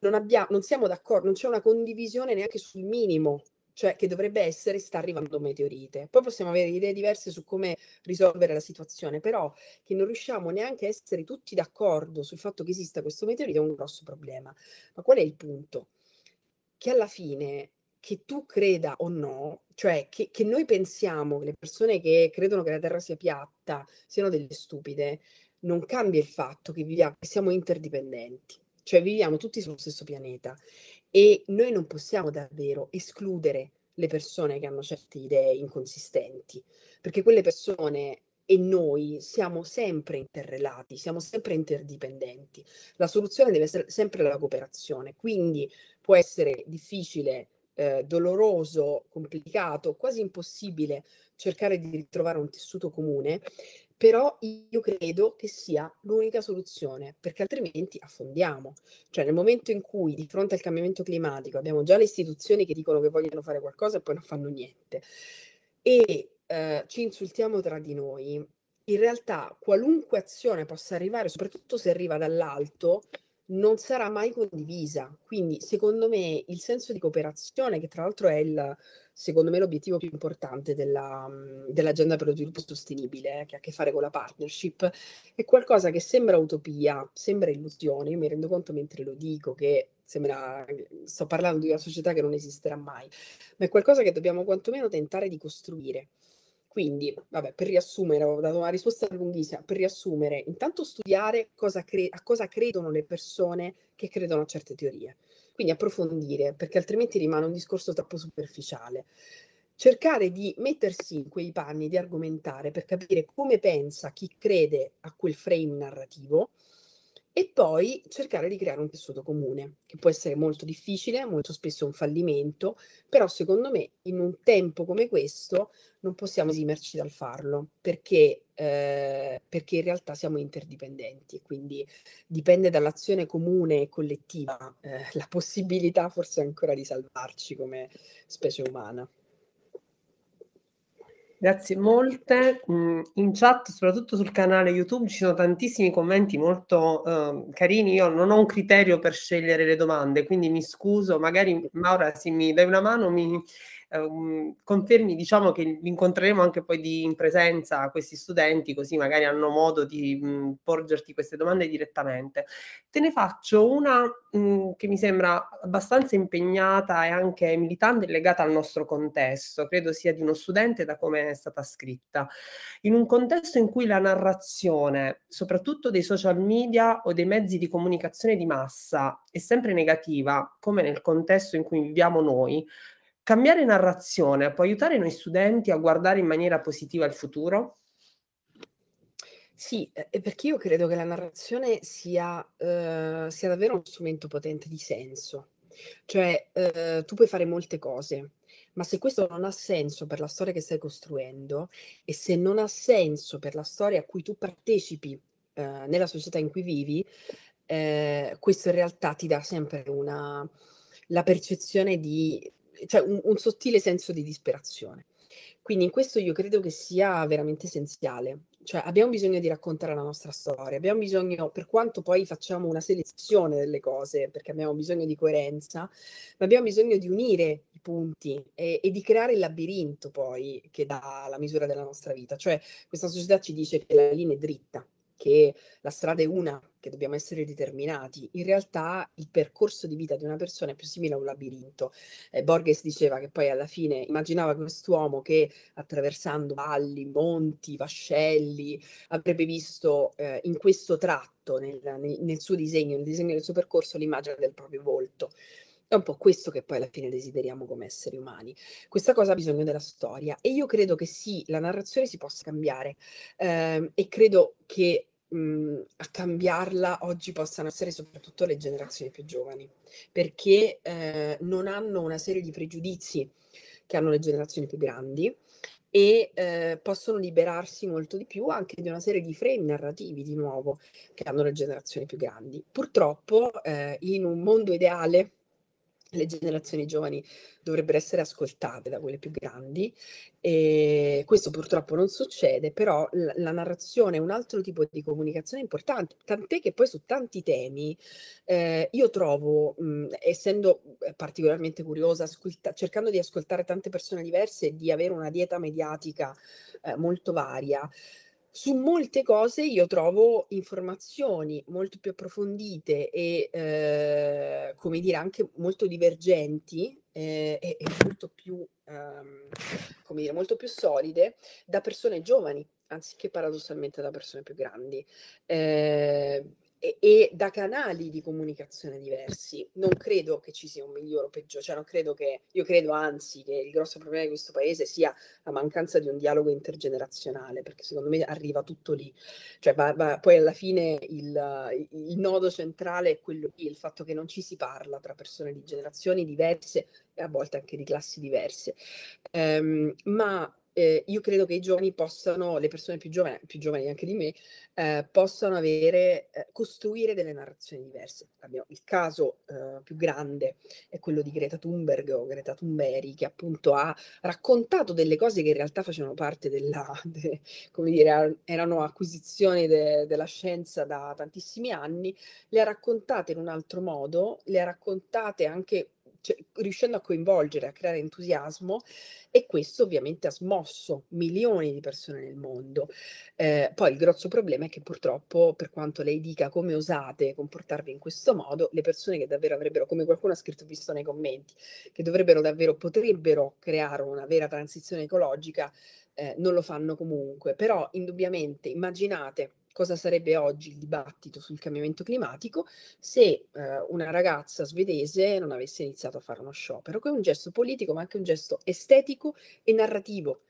non, abbiamo, non siamo d'accordo, non c'è una condivisione neanche sul minimo cioè che dovrebbe essere sta arrivando meteorite. Poi possiamo avere idee diverse su come risolvere la situazione, però che non riusciamo neanche a essere tutti d'accordo sul fatto che esista questo meteorite è un grosso problema. Ma qual è il punto? che alla fine, che tu creda o no, cioè che, che noi pensiamo che le persone che credono che la Terra sia piatta siano delle stupide, non cambia il fatto che, viviamo, che siamo interdipendenti, cioè viviamo tutti sullo stesso pianeta e noi non possiamo davvero escludere le persone che hanno certe idee inconsistenti, perché quelle persone e noi siamo sempre interrelati, siamo sempre interdipendenti. La soluzione deve essere sempre la cooperazione, quindi può essere difficile, eh, doloroso, complicato, quasi impossibile cercare di ritrovare un tessuto comune, però io credo che sia l'unica soluzione, perché altrimenti affondiamo. Cioè nel momento in cui di fronte al cambiamento climatico abbiamo già le istituzioni che dicono che vogliono fare qualcosa e poi non fanno niente, e eh, ci insultiamo tra di noi, in realtà qualunque azione possa arrivare, soprattutto se arriva dall'alto, non sarà mai condivisa. Quindi, secondo me, il senso di cooperazione, che tra l'altro è il, secondo me, l'obiettivo più importante della, mhmm, dell'agenda per lo sviluppo sostenibile, eh, che ha a che fare con la partnership, è qualcosa che sembra utopia, sembra illusione. Io mi rendo conto mentre lo dico che sembra, sto parlando di una società che non esisterà mai, ma è qualcosa che dobbiamo quantomeno tentare di costruire. Quindi, vabbè, per riassumere, ho dato una risposta lunghissima, per riassumere, intanto studiare cosa cre- a cosa credono le persone che credono a certe teorie. Quindi approfondire, perché altrimenti rimane un discorso troppo superficiale. Cercare di mettersi in quei panni, di argomentare per capire come pensa chi crede a quel frame narrativo, e poi cercare di creare un tessuto comune, che può essere molto difficile, molto spesso un fallimento, però secondo me in un tempo come questo non possiamo esimerci dal farlo, perché, eh, perché in realtà siamo interdipendenti, quindi dipende dall'azione comune e collettiva eh, la possibilità forse ancora di salvarci come specie umana. Grazie molte. Mm, in chat, soprattutto sul canale YouTube, ci sono tantissimi commenti molto eh, carini. Io non ho un criterio per scegliere le domande, quindi mi scuso. Magari Maura, se mi dai una mano, mi, Ehm, confermi diciamo che li incontreremo anche poi di, in presenza questi studenti, così magari hanno modo di mh, mhmm, porgerti queste domande direttamente. Te ne faccio una mh, mhmm, che mi sembra abbastanza impegnata e anche militante legata al nostro contesto, credo sia di uno studente da come è stata scritta. In un contesto in cui la narrazione, soprattutto dei social media o dei mezzi di comunicazione di massa, è sempre negativa, come nel contesto in cui viviamo noi, Cambiare narrazione può aiutare noi studenti a guardare in maniera positiva il futuro? Sì, eh, perché io credo che la narrazione sia, eh, sia davvero uno strumento potente di senso. Cioè, eh, tu puoi fare molte cose, ma se questo non ha senso per la storia che stai costruendo e se non ha senso per la storia a cui tu partecipi eh, nella società in cui vivi, eh, questo in realtà ti dà sempre una, la percezione di cioè un, un sottile senso di disperazione. Quindi in questo io credo che sia veramente essenziale. Cioè abbiamo bisogno di raccontare la nostra storia, abbiamo bisogno, per quanto poi facciamo una selezione delle cose, perché abbiamo bisogno di coerenza, ma abbiamo bisogno di unire i punti e, e di creare il labirinto poi che dà la misura della nostra vita. Cioè questa società ci dice che la linea è dritta, che la strada è una, che dobbiamo essere determinati. In realtà il percorso di vita di una persona è più simile a un labirinto. Eh, Borges diceva che poi alla fine immaginava quest'uomo che attraversando valli, monti, vascelli avrebbe visto eh, in questo tratto, nel, nel, nel suo disegno, nel disegno del suo percorso, l'immagine del proprio volto. È un po' questo che poi alla fine desideriamo come esseri umani. Questa cosa ha bisogno della storia e io credo che sì, la narrazione si possa cambiare ehm, e credo che mh, mhmm, a cambiarla oggi possano essere soprattutto le generazioni più giovani, perché eh, non hanno una serie di pregiudizi che hanno le generazioni più grandi e eh, possono liberarsi molto di più anche di una serie di frame narrativi di nuovo che hanno le generazioni più grandi. Purtroppo eh, in un mondo ideale le generazioni giovani dovrebbero essere ascoltate da quelle più grandi e ehm, questo purtroppo non succede, però la, la narrazione è un altro tipo di comunicazione importante, tant'è che poi su tanti temi eh, io trovo, mh, essendo eh, particolarmente curiosa, ascolta- cercando di ascoltare tante persone diverse e di avere una dieta mediatica eh, molto varia, su molte cose io trovo informazioni molto più approfondite e, eh, come dire, anche molto divergenti eh, e, e, molto più, ehm, come dire, molto più solide da persone giovani, anziché paradossalmente da persone più grandi. Eh, e, e, da canali di comunicazione diversi. Non credo che ci sia un migliore o peggio, cioè non credo che, io credo anzi che il grosso problema di questo paese sia la mancanza di un dialogo intergenerazionale, perché secondo me arriva tutto lì. Cioè, va, va, poi alla fine il, il, nodo centrale è quello lì, il fatto che non ci si parla tra persone di generazioni diverse e a volte anche di classi diverse. Um, ma eh, io credo che i giovani possano, le persone più giovani, più giovani anche di me, eh, possano avere, eh, costruire delle narrazioni diverse. Abbiamo il caso ehm, più grande è quello di Greta Thunberg o Greta Thunberg, che appunto ha raccontato delle cose che in realtà facevano parte della, de, come dire, er, erano acquisizioni de, della scienza da tantissimi anni, le ha raccontate in un altro modo, le ha raccontate anche cioè, riuscendo a coinvolgere, a creare entusiasmo e questo ovviamente ha smosso milioni di persone nel mondo. Eh, poi il grosso problema è che purtroppo, per quanto lei dica come osate comportarvi in questo modo, le persone che davvero avrebbero, come qualcuno ha scritto visto nei commenti, che dovrebbero davvero, potrebbero creare una vera transizione ecologica, eh, non lo fanno comunque. Però indubbiamente immaginate cosa sarebbe oggi il dibattito sul cambiamento climatico se eh, una ragazza svedese non avesse iniziato a fare uno sciopero, che è un gesto politico ma anche un gesto estetico e narrativo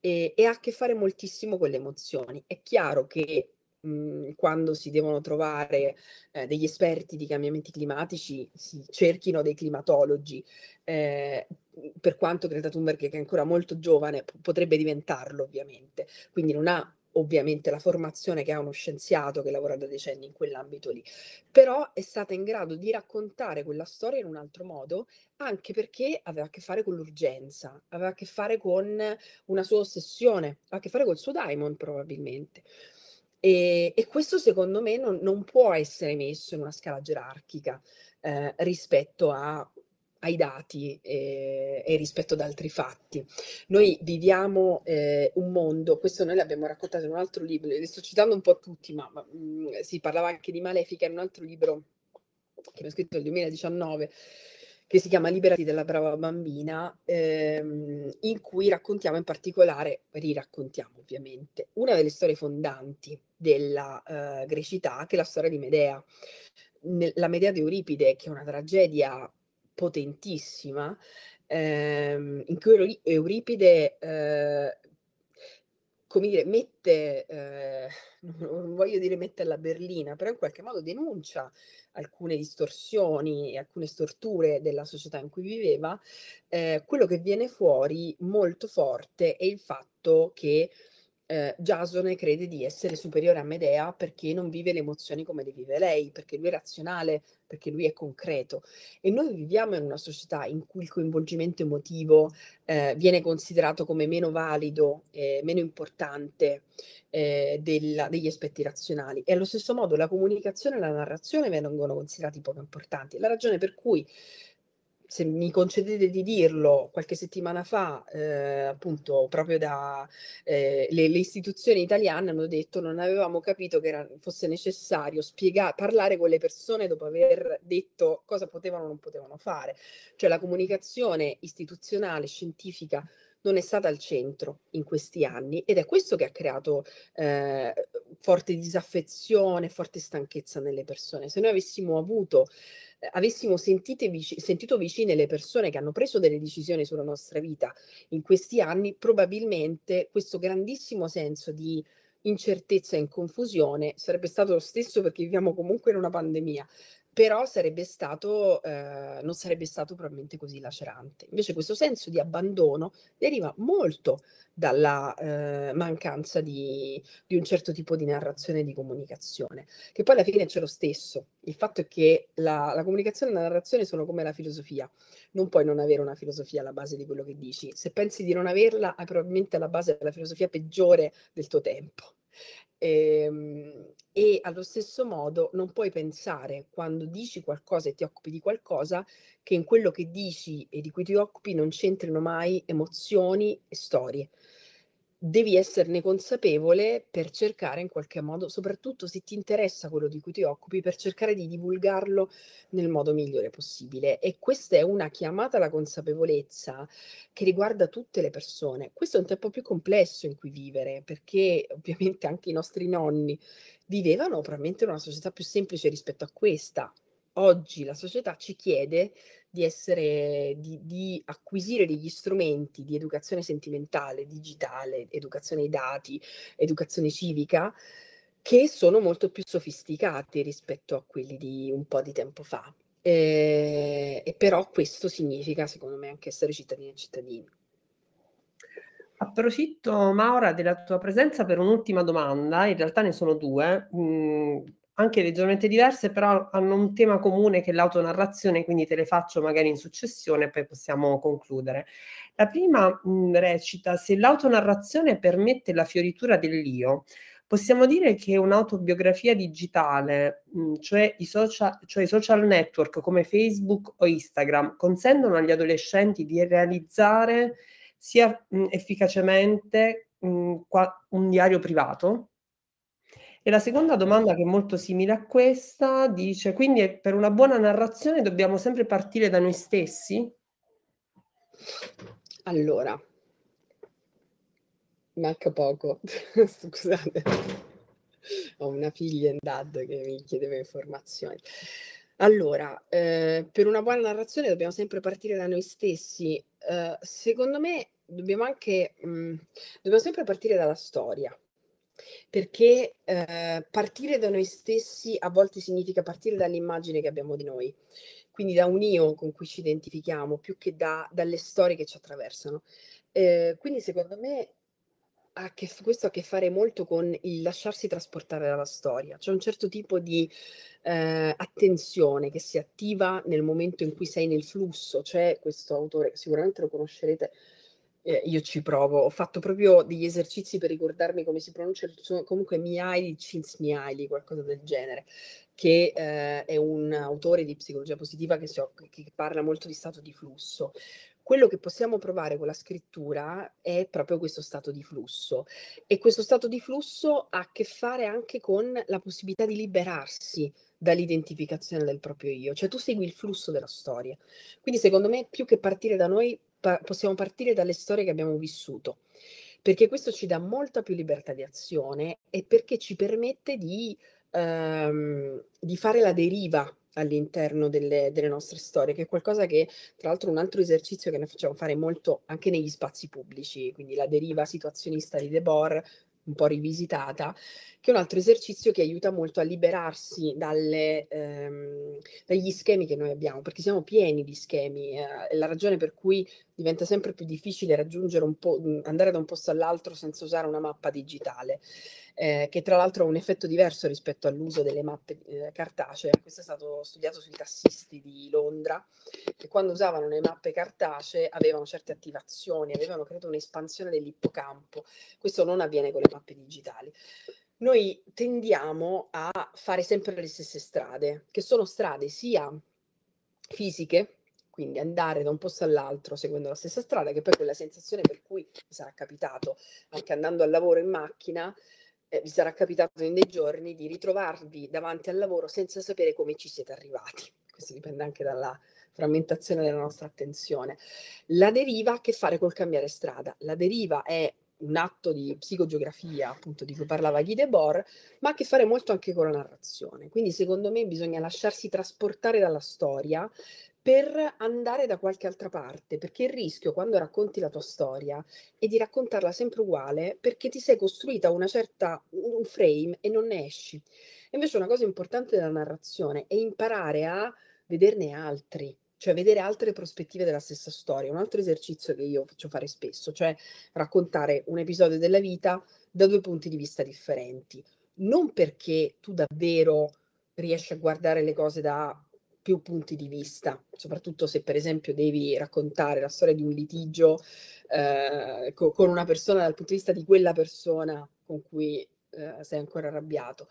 e, e ha a che fare moltissimo con le emozioni. È chiaro che mm, quando si devono trovare eh, degli esperti di cambiamenti climatici, si cerchino dei climatologi, eh, per quanto Greta Thunberg, che è ancora molto giovane, p- potrebbe diventarlo ovviamente, quindi non ha ovviamente la formazione che ha uno scienziato che lavora da decenni in quell'ambito lì, però è stata in grado di raccontare quella storia in un altro modo, anche perché aveva a che fare con l'urgenza, aveva a che fare con una sua ossessione, aveva a che fare col suo Diamond probabilmente. E, e questo secondo me non, non, può essere messo in una scala gerarchica eh, rispetto a ai dati eh, e rispetto ad altri fatti. Noi viviamo eh, un mondo, questo noi l'abbiamo raccontato in un altro libro, le sto citando un po' tutti, ma, ma mh, mm, si parlava anche di Malefica in un altro libro che ho scritto nel 2019 che si chiama Liberati della brava bambina, ehm, in cui raccontiamo in particolare, riraccontiamo ovviamente, una delle storie fondanti della eh, grecità, che è la storia di Medea. la Medea di Euripide, che è una tragedia potentissima ehm, in cui Euripide eh, come dire, mette, eh, non voglio dire mette alla berlina, però in qualche modo denuncia alcune distorsioni e alcune storture della società in cui viveva, eh, quello che viene fuori molto forte è il fatto che eh, Giasone crede di essere superiore a Medea perché non vive le emozioni come le vive lei, perché lui è razionale, perché lui è concreto. E noi viviamo in una società in cui il coinvolgimento emotivo eh, viene considerato come meno valido, eh, meno importante eh, della, degli aspetti razionali. E allo stesso modo la comunicazione e la narrazione vengono considerati poco importanti. La ragione per cui se mi concedete di dirlo, qualche settimana fa, eh, appunto, proprio da eh, le, le, istituzioni italiane hanno detto non avevamo capito che era, fosse necessario spiegare, parlare con le persone dopo aver detto cosa potevano o non potevano fare. Cioè la comunicazione istituzionale, scientifica non è stata al centro in questi anni ed è questo che ha creato eh, forte disaffezione, forte stanchezza nelle persone. Se noi avessimo avuto, eh, avessimo vic- sentito vicine le persone che hanno preso delle decisioni sulla nostra vita in questi anni, probabilmente questo grandissimo senso di incertezza e in confusione sarebbe stato lo stesso perché viviamo comunque in una pandemia, però sarebbe stato, eh, non sarebbe stato probabilmente così lacerante. Invece questo senso di abbandono deriva molto dalla eh, mancanza di, di, un certo tipo di narrazione e di comunicazione, che poi alla fine c'è lo stesso. Il fatto è che la, la, comunicazione e la narrazione sono come la filosofia. Non puoi non avere una filosofia alla base di quello che dici. Se pensi di non averla, hai probabilmente alla base della filosofia peggiore del tuo tempo. E, ehm, e allo stesso modo non puoi pensare quando dici qualcosa e ti occupi di qualcosa che in quello che dici e di cui ti occupi non c'entrino mai emozioni e storie devi esserne consapevole per cercare in qualche modo, soprattutto se ti interessa quello di cui ti occupi, per cercare di divulgarlo nel modo migliore possibile. E questa è una chiamata alla consapevolezza che riguarda tutte le persone. Questo è un tempo più complesso in cui vivere, perché ovviamente anche i nostri nonni vivevano probabilmente in una società più semplice rispetto a questa, oggi la società ci chiede di, essere, di, di acquisire degli strumenti di educazione sentimentale, digitale, educazione ai dati, educazione civica, che sono molto più sofisticati rispetto a quelli di un po' di tempo fa. Eh, e però questo significa, secondo me, anche essere cittadini e cittadini. Approfitto, Maura, della tua presenza per un'ultima domanda. In realtà ne sono due. Mm anche leggermente diverse, però hanno un tema comune che è l'autonarrazione, quindi te le faccio magari in successione e poi possiamo concludere. La prima mh, mm, recita, se l'autonarrazione permette la fioritura dell'io, possiamo dire che un'autobiografia digitale, mh, mm, cioè, i social, cioè i social network come Facebook o Instagram, consentono agli adolescenti di realizzare sia mh, mm, efficacemente un diario privato, e la seconda domanda, che è molto simile a questa, dice: quindi per una buona narrazione dobbiamo sempre partire da noi stessi? Allora, manca poco, scusate, ho una figlia in dad che mi chiedeva informazioni. Allora, eh, per una buona narrazione dobbiamo sempre partire da noi stessi. Eh, secondo me dobbiamo anche, mh, mm, dobbiamo sempre partire dalla storia perché eh, partire da noi stessi a volte significa partire dall'immagine che abbiamo di noi, quindi da un io con cui ci identifichiamo, più che da, dalle storie che ci attraversano. Eh, quindi secondo me ha che, questo ha a che fare molto con il lasciarsi trasportare dalla storia, c'è un certo tipo di eh, attenzione che si attiva nel momento in cui sei nel flusso, c'è questo autore sicuramente lo conoscerete eh, io ci provo. Ho fatto proprio degli esercizi per ricordarmi come si pronuncia il suo, comunque Mihaly Csikszentmihalyi, qualcosa del genere, che eh, è un autore di psicologia positiva che, so, che parla molto di stato di flusso quello che possiamo provare con la scrittura è proprio questo stato di flusso e questo stato di flusso ha a che fare anche con la possibilità di liberarsi dall'identificazione del proprio io, cioè tu segui il flusso della storia. Quindi secondo me più che partire da noi pa- possiamo partire dalle storie che abbiamo vissuto, perché questo ci dà molta più libertà di azione e perché ci permette di, ehm, di fare la deriva all'interno delle, delle, nostre storie, che è qualcosa che, tra l'altro, un altro esercizio che noi facciamo fare molto anche negli spazi pubblici, quindi la deriva situazionista di Debord, un po' rivisitata, che è un altro esercizio che aiuta molto a liberarsi dalle, ehm, dagli schemi che noi abbiamo, perché siamo pieni di schemi, eh, è la ragione per cui diventa sempre più difficile raggiungere un po', andare da un posto all'altro senza usare una mappa digitale eh, che tra l'altro ha un effetto diverso rispetto all'uso delle mappe eh, cartacee. Questo è stato studiato sui tassisti di Londra, che quando usavano le mappe cartacee avevano certe attivazioni, avevano creato un'espansione dell'ippocampo. Questo non avviene con le mappe digitali noi tendiamo a fare sempre le stesse strade, che sono strade sia fisiche, quindi andare da un posto all'altro seguendo la stessa strada, che poi quella sensazione per cui mi sarà capitato anche andando al lavoro in macchina, eh, vi sarà capitato in dei giorni di ritrovarvi davanti al lavoro senza sapere come ci siete arrivati. Questo dipende anche dalla frammentazione della nostra attenzione. La deriva ha a che fare col cambiare strada. La deriva è un atto di psicogeografia, appunto, di cui parlava Guy Debord, ma ha a che fare molto anche con la narrazione. Quindi, secondo me, bisogna lasciarsi trasportare dalla storia per andare da qualche altra parte, perché il rischio quando racconti la tua storia è di raccontarla sempre uguale perché ti sei costruita una certa, un frame e non ne esci. Invece una cosa importante della narrazione è imparare a vederne altri, cioè vedere altre prospettive della stessa storia. Un altro esercizio che io faccio fare spesso, cioè raccontare un episodio della vita da due punti di vista differenti. Non perché tu davvero riesci a guardare le cose da più punti di vista, soprattutto se per esempio devi raccontare la storia di un litigio eh, co- con una persona dal punto di vista di quella persona con cui eh, sei ancora arrabbiato,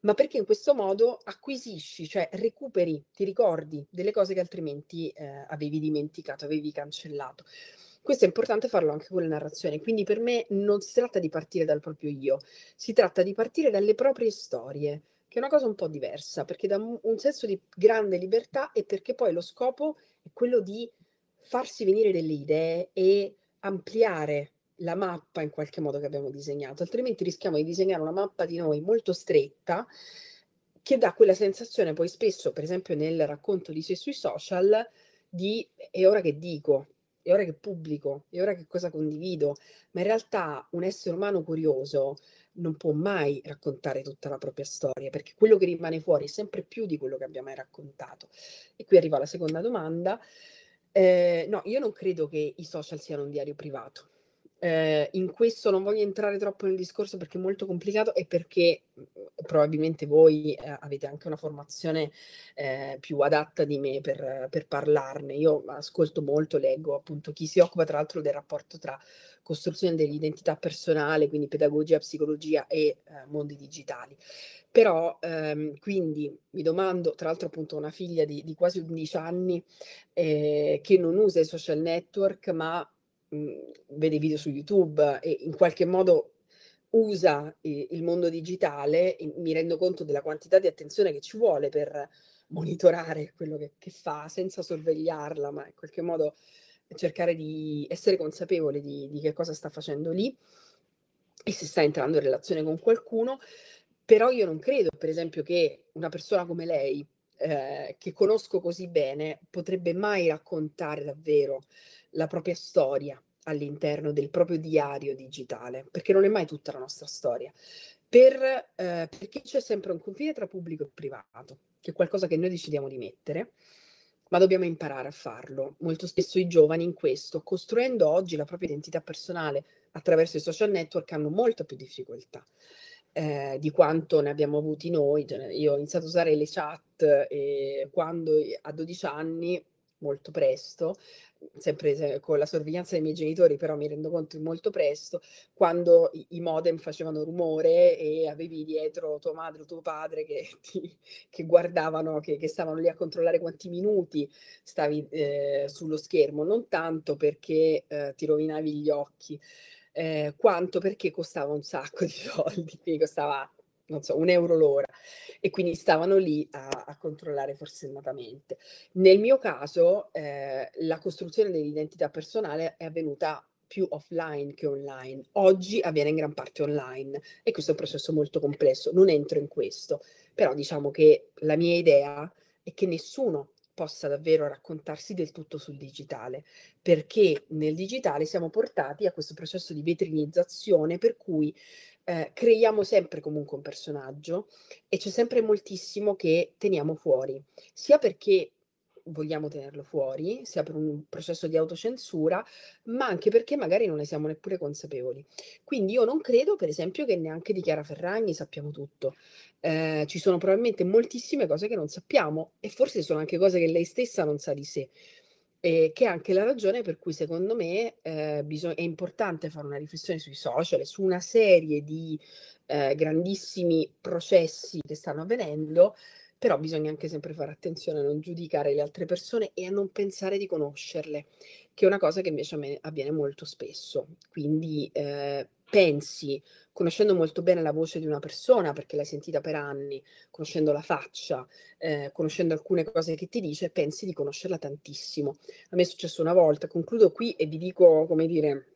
ma perché in questo modo acquisisci, cioè recuperi, ti ricordi delle cose che altrimenti eh, avevi dimenticato, avevi cancellato. Questo è importante farlo anche con la narrazione, quindi per me non si tratta di partire dal proprio io, si tratta di partire dalle proprie storie, che è una cosa un po' diversa, perché dà un senso di grande libertà e perché poi lo scopo è quello di farsi venire delle idee e ampliare la mappa in qualche modo che abbiamo disegnato, altrimenti rischiamo di disegnare una mappa di noi molto stretta che dà quella sensazione poi spesso, per esempio nel racconto di sé sui social, di è ora che dico, è ora che pubblico, è ora che cosa condivido, ma in realtà un essere umano curioso non può mai raccontare tutta la propria storia, perché quello che rimane fuori è sempre più di quello che abbia mai raccontato. E qui arriva la seconda domanda. Eh, no, io non credo che i social siano un diario privato. Eh, in questo non voglio entrare troppo nel discorso perché è molto complicato e perché mhmm, probabilmente voi eh, avete anche una formazione eh, più adatta di me per, per, parlarne. Io ascolto molto, leggo appunto chi si occupa tra l'altro del rapporto tra costruzione dell'identità personale, quindi pedagogia, psicologia e ehm, mondi digitali. Però ehm, quindi mi domando, tra l'altro appunto una figlia di, di quasi 11 anni ehm, che non usa i social network ma Mhmm, vede video su YouTube e in qualche modo usa il mondo digitale, mi rendo conto della quantità di attenzione che ci vuole per monitorare quello che, che fa senza sorvegliarla, ma in qualche modo cercare di essere consapevole di, di che cosa sta facendo lì e se sta entrando in relazione con qualcuno. Però io non credo, per esempio, che una persona come lei, eh, che conosco così bene potrebbe mai raccontare davvero la propria storia all'interno del proprio diario digitale, perché non è mai tutta la nostra storia. Per, eh, perché c'è sempre un confine tra pubblico e privato, che è qualcosa che noi decidiamo di mettere, ma dobbiamo imparare a farlo. Molto spesso i giovani in questo, costruendo oggi la propria identità personale attraverso i social network, hanno molta più difficoltà eh, di quanto ne abbiamo avuti noi. Cioè, io ho iniziato a usare le chat eh, quando a 12 anni, molto presto, sempre con la sorveglianza dei miei genitori, però mi rendo conto molto presto, quando i, i modem facevano rumore e avevi dietro tua madre o tuo padre che, ti, che guardavano, che, che, stavano lì a controllare quanti minuti stavi eh, sullo schermo, non tanto perché eh, ti rovinavi gli occhi, eh, quanto perché costava un sacco di soldi, quindi costava non so, un euro l'ora e quindi stavano lì a, a controllare forsennatamente. Nel mio caso eh, la costruzione dell'identità personale è avvenuta più offline che online. Oggi avviene in gran parte online e questo è un processo molto complesso, non entro in questo, però diciamo che la mia idea è che nessuno possa davvero raccontarsi del tutto sul digitale, perché nel digitale siamo portati a questo processo di vetrinizzazione per cui eh, creiamo sempre comunque un personaggio e c'è sempre moltissimo che teniamo fuori, sia perché vogliamo tenerlo fuori, sia per un processo di autocensura, ma anche perché magari non ne siamo neppure consapevoli. Quindi io non credo, per esempio, che neanche di Chiara Ferragni sappiamo tutto. Eh, ci sono probabilmente moltissime cose che non sappiamo e forse sono anche cose che lei stessa non sa di sé. E che è anche la ragione per cui secondo me eh, bisog- è importante fare una riflessione sui social, su una serie di eh, grandissimi processi che stanno avvenendo, però bisogna anche sempre fare attenzione a non giudicare le altre persone e a non pensare di conoscerle, che è una cosa che invece a me avviene molto spesso. Quindi eh, pensi, conoscendo molto bene la voce di una persona, perché l'hai sentita per anni, conoscendo la faccia, eh, conoscendo alcune cose che ti dice, pensi di conoscerla tantissimo. A me è successo una volta, concludo qui e vi dico, come dire,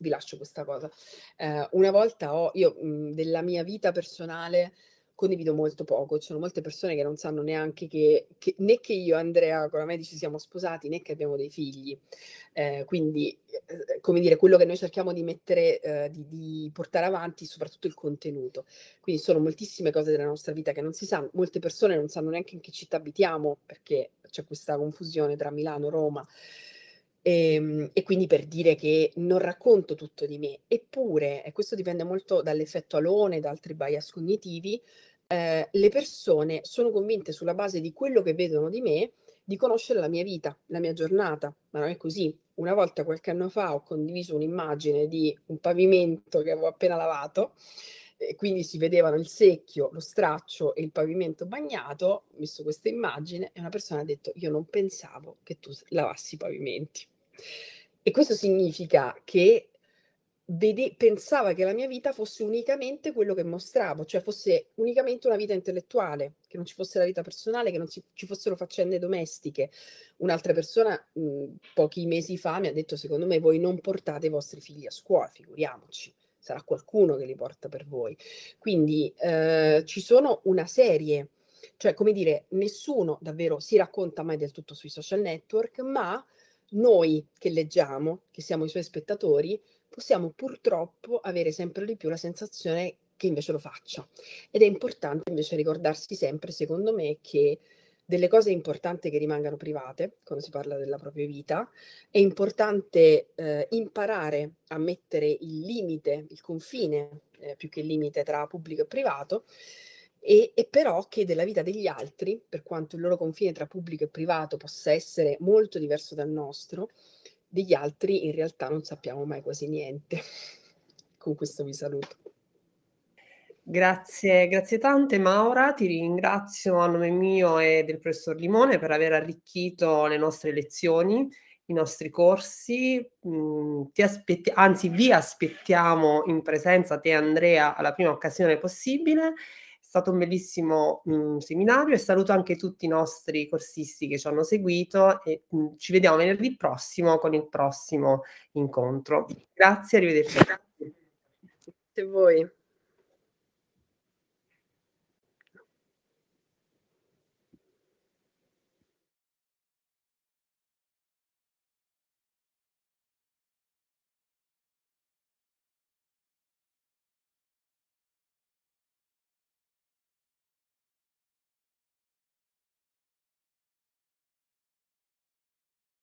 vi lascio questa cosa. Eh, una volta ho, io mh, della mia vita personale condivido molto poco. Ci sono molte persone che non sanno neanche che, che né che io e Andrea con la Medici siamo sposati né che abbiamo dei figli. Eh, quindi, eh, come dire, quello che noi cerchiamo di mettere, eh, di, di, portare avanti, soprattutto il contenuto. Quindi sono moltissime cose della nostra vita che non si sanno. Molte persone non sanno neanche in che città abitiamo perché c'è questa confusione tra Milano, e Roma. E, ehm, e, quindi per dire che non racconto tutto di me, eppure, e questo dipende molto dall'effetto alone, da altri bias cognitivi, eh, le persone sono convinte sulla base di quello che vedono di me di conoscere la mia vita, la mia giornata, ma non è così. Una volta qualche anno fa ho condiviso un'immagine di un pavimento che avevo appena lavato, eh, quindi si vedevano il secchio, lo straccio e il pavimento bagnato, ho messo questa immagine e una persona ha detto io non pensavo che tu lavassi i pavimenti. E questo significa che vede, pensava che la mia vita fosse unicamente quello che mostravo, cioè fosse unicamente una vita intellettuale, che non ci fosse la vita personale, che non ci, ci fossero faccende domestiche. Un'altra persona mh, mhmm, pochi mesi fa mi ha detto, secondo me voi non portate i vostri figli a scuola, figuriamoci. Sarà qualcuno che li porta per voi. Quindi eh, ci sono una serie cioè, come dire, nessuno davvero si racconta mai del tutto sui social network, ma noi che leggiamo, che siamo i suoi spettatori, possiamo purtroppo avere sempre di più la sensazione che invece lo faccia. Ed è importante invece ricordarsi sempre, secondo me, che delle cose importanti che rimangano private quando si parla della propria vita, è importante eh, imparare a mettere il limite, il confine, eh, più che il limite tra pubblico e privato, e, e, però che della vita degli altri, per quanto il loro confine tra pubblico e privato possa essere molto diverso dal nostro, degli altri in realtà non sappiamo mai quasi niente. Con questo vi saluto. Grazie, grazie tante Maura, ti ringrazio a nome mio e del professor Limone per aver arricchito le nostre lezioni, i nostri corsi. Mm, ti aspetti- anzi, vi aspettiamo in presenza te Andrea alla prima occasione possibile stato un bellissimo mh, mhmm, seminario e saluto anche tutti i nostri corsisti che ci hanno seguito e mh, mhmm, ci vediamo venerdì prossimo con il prossimo incontro. Grazie, arrivederci. Grazie a voi.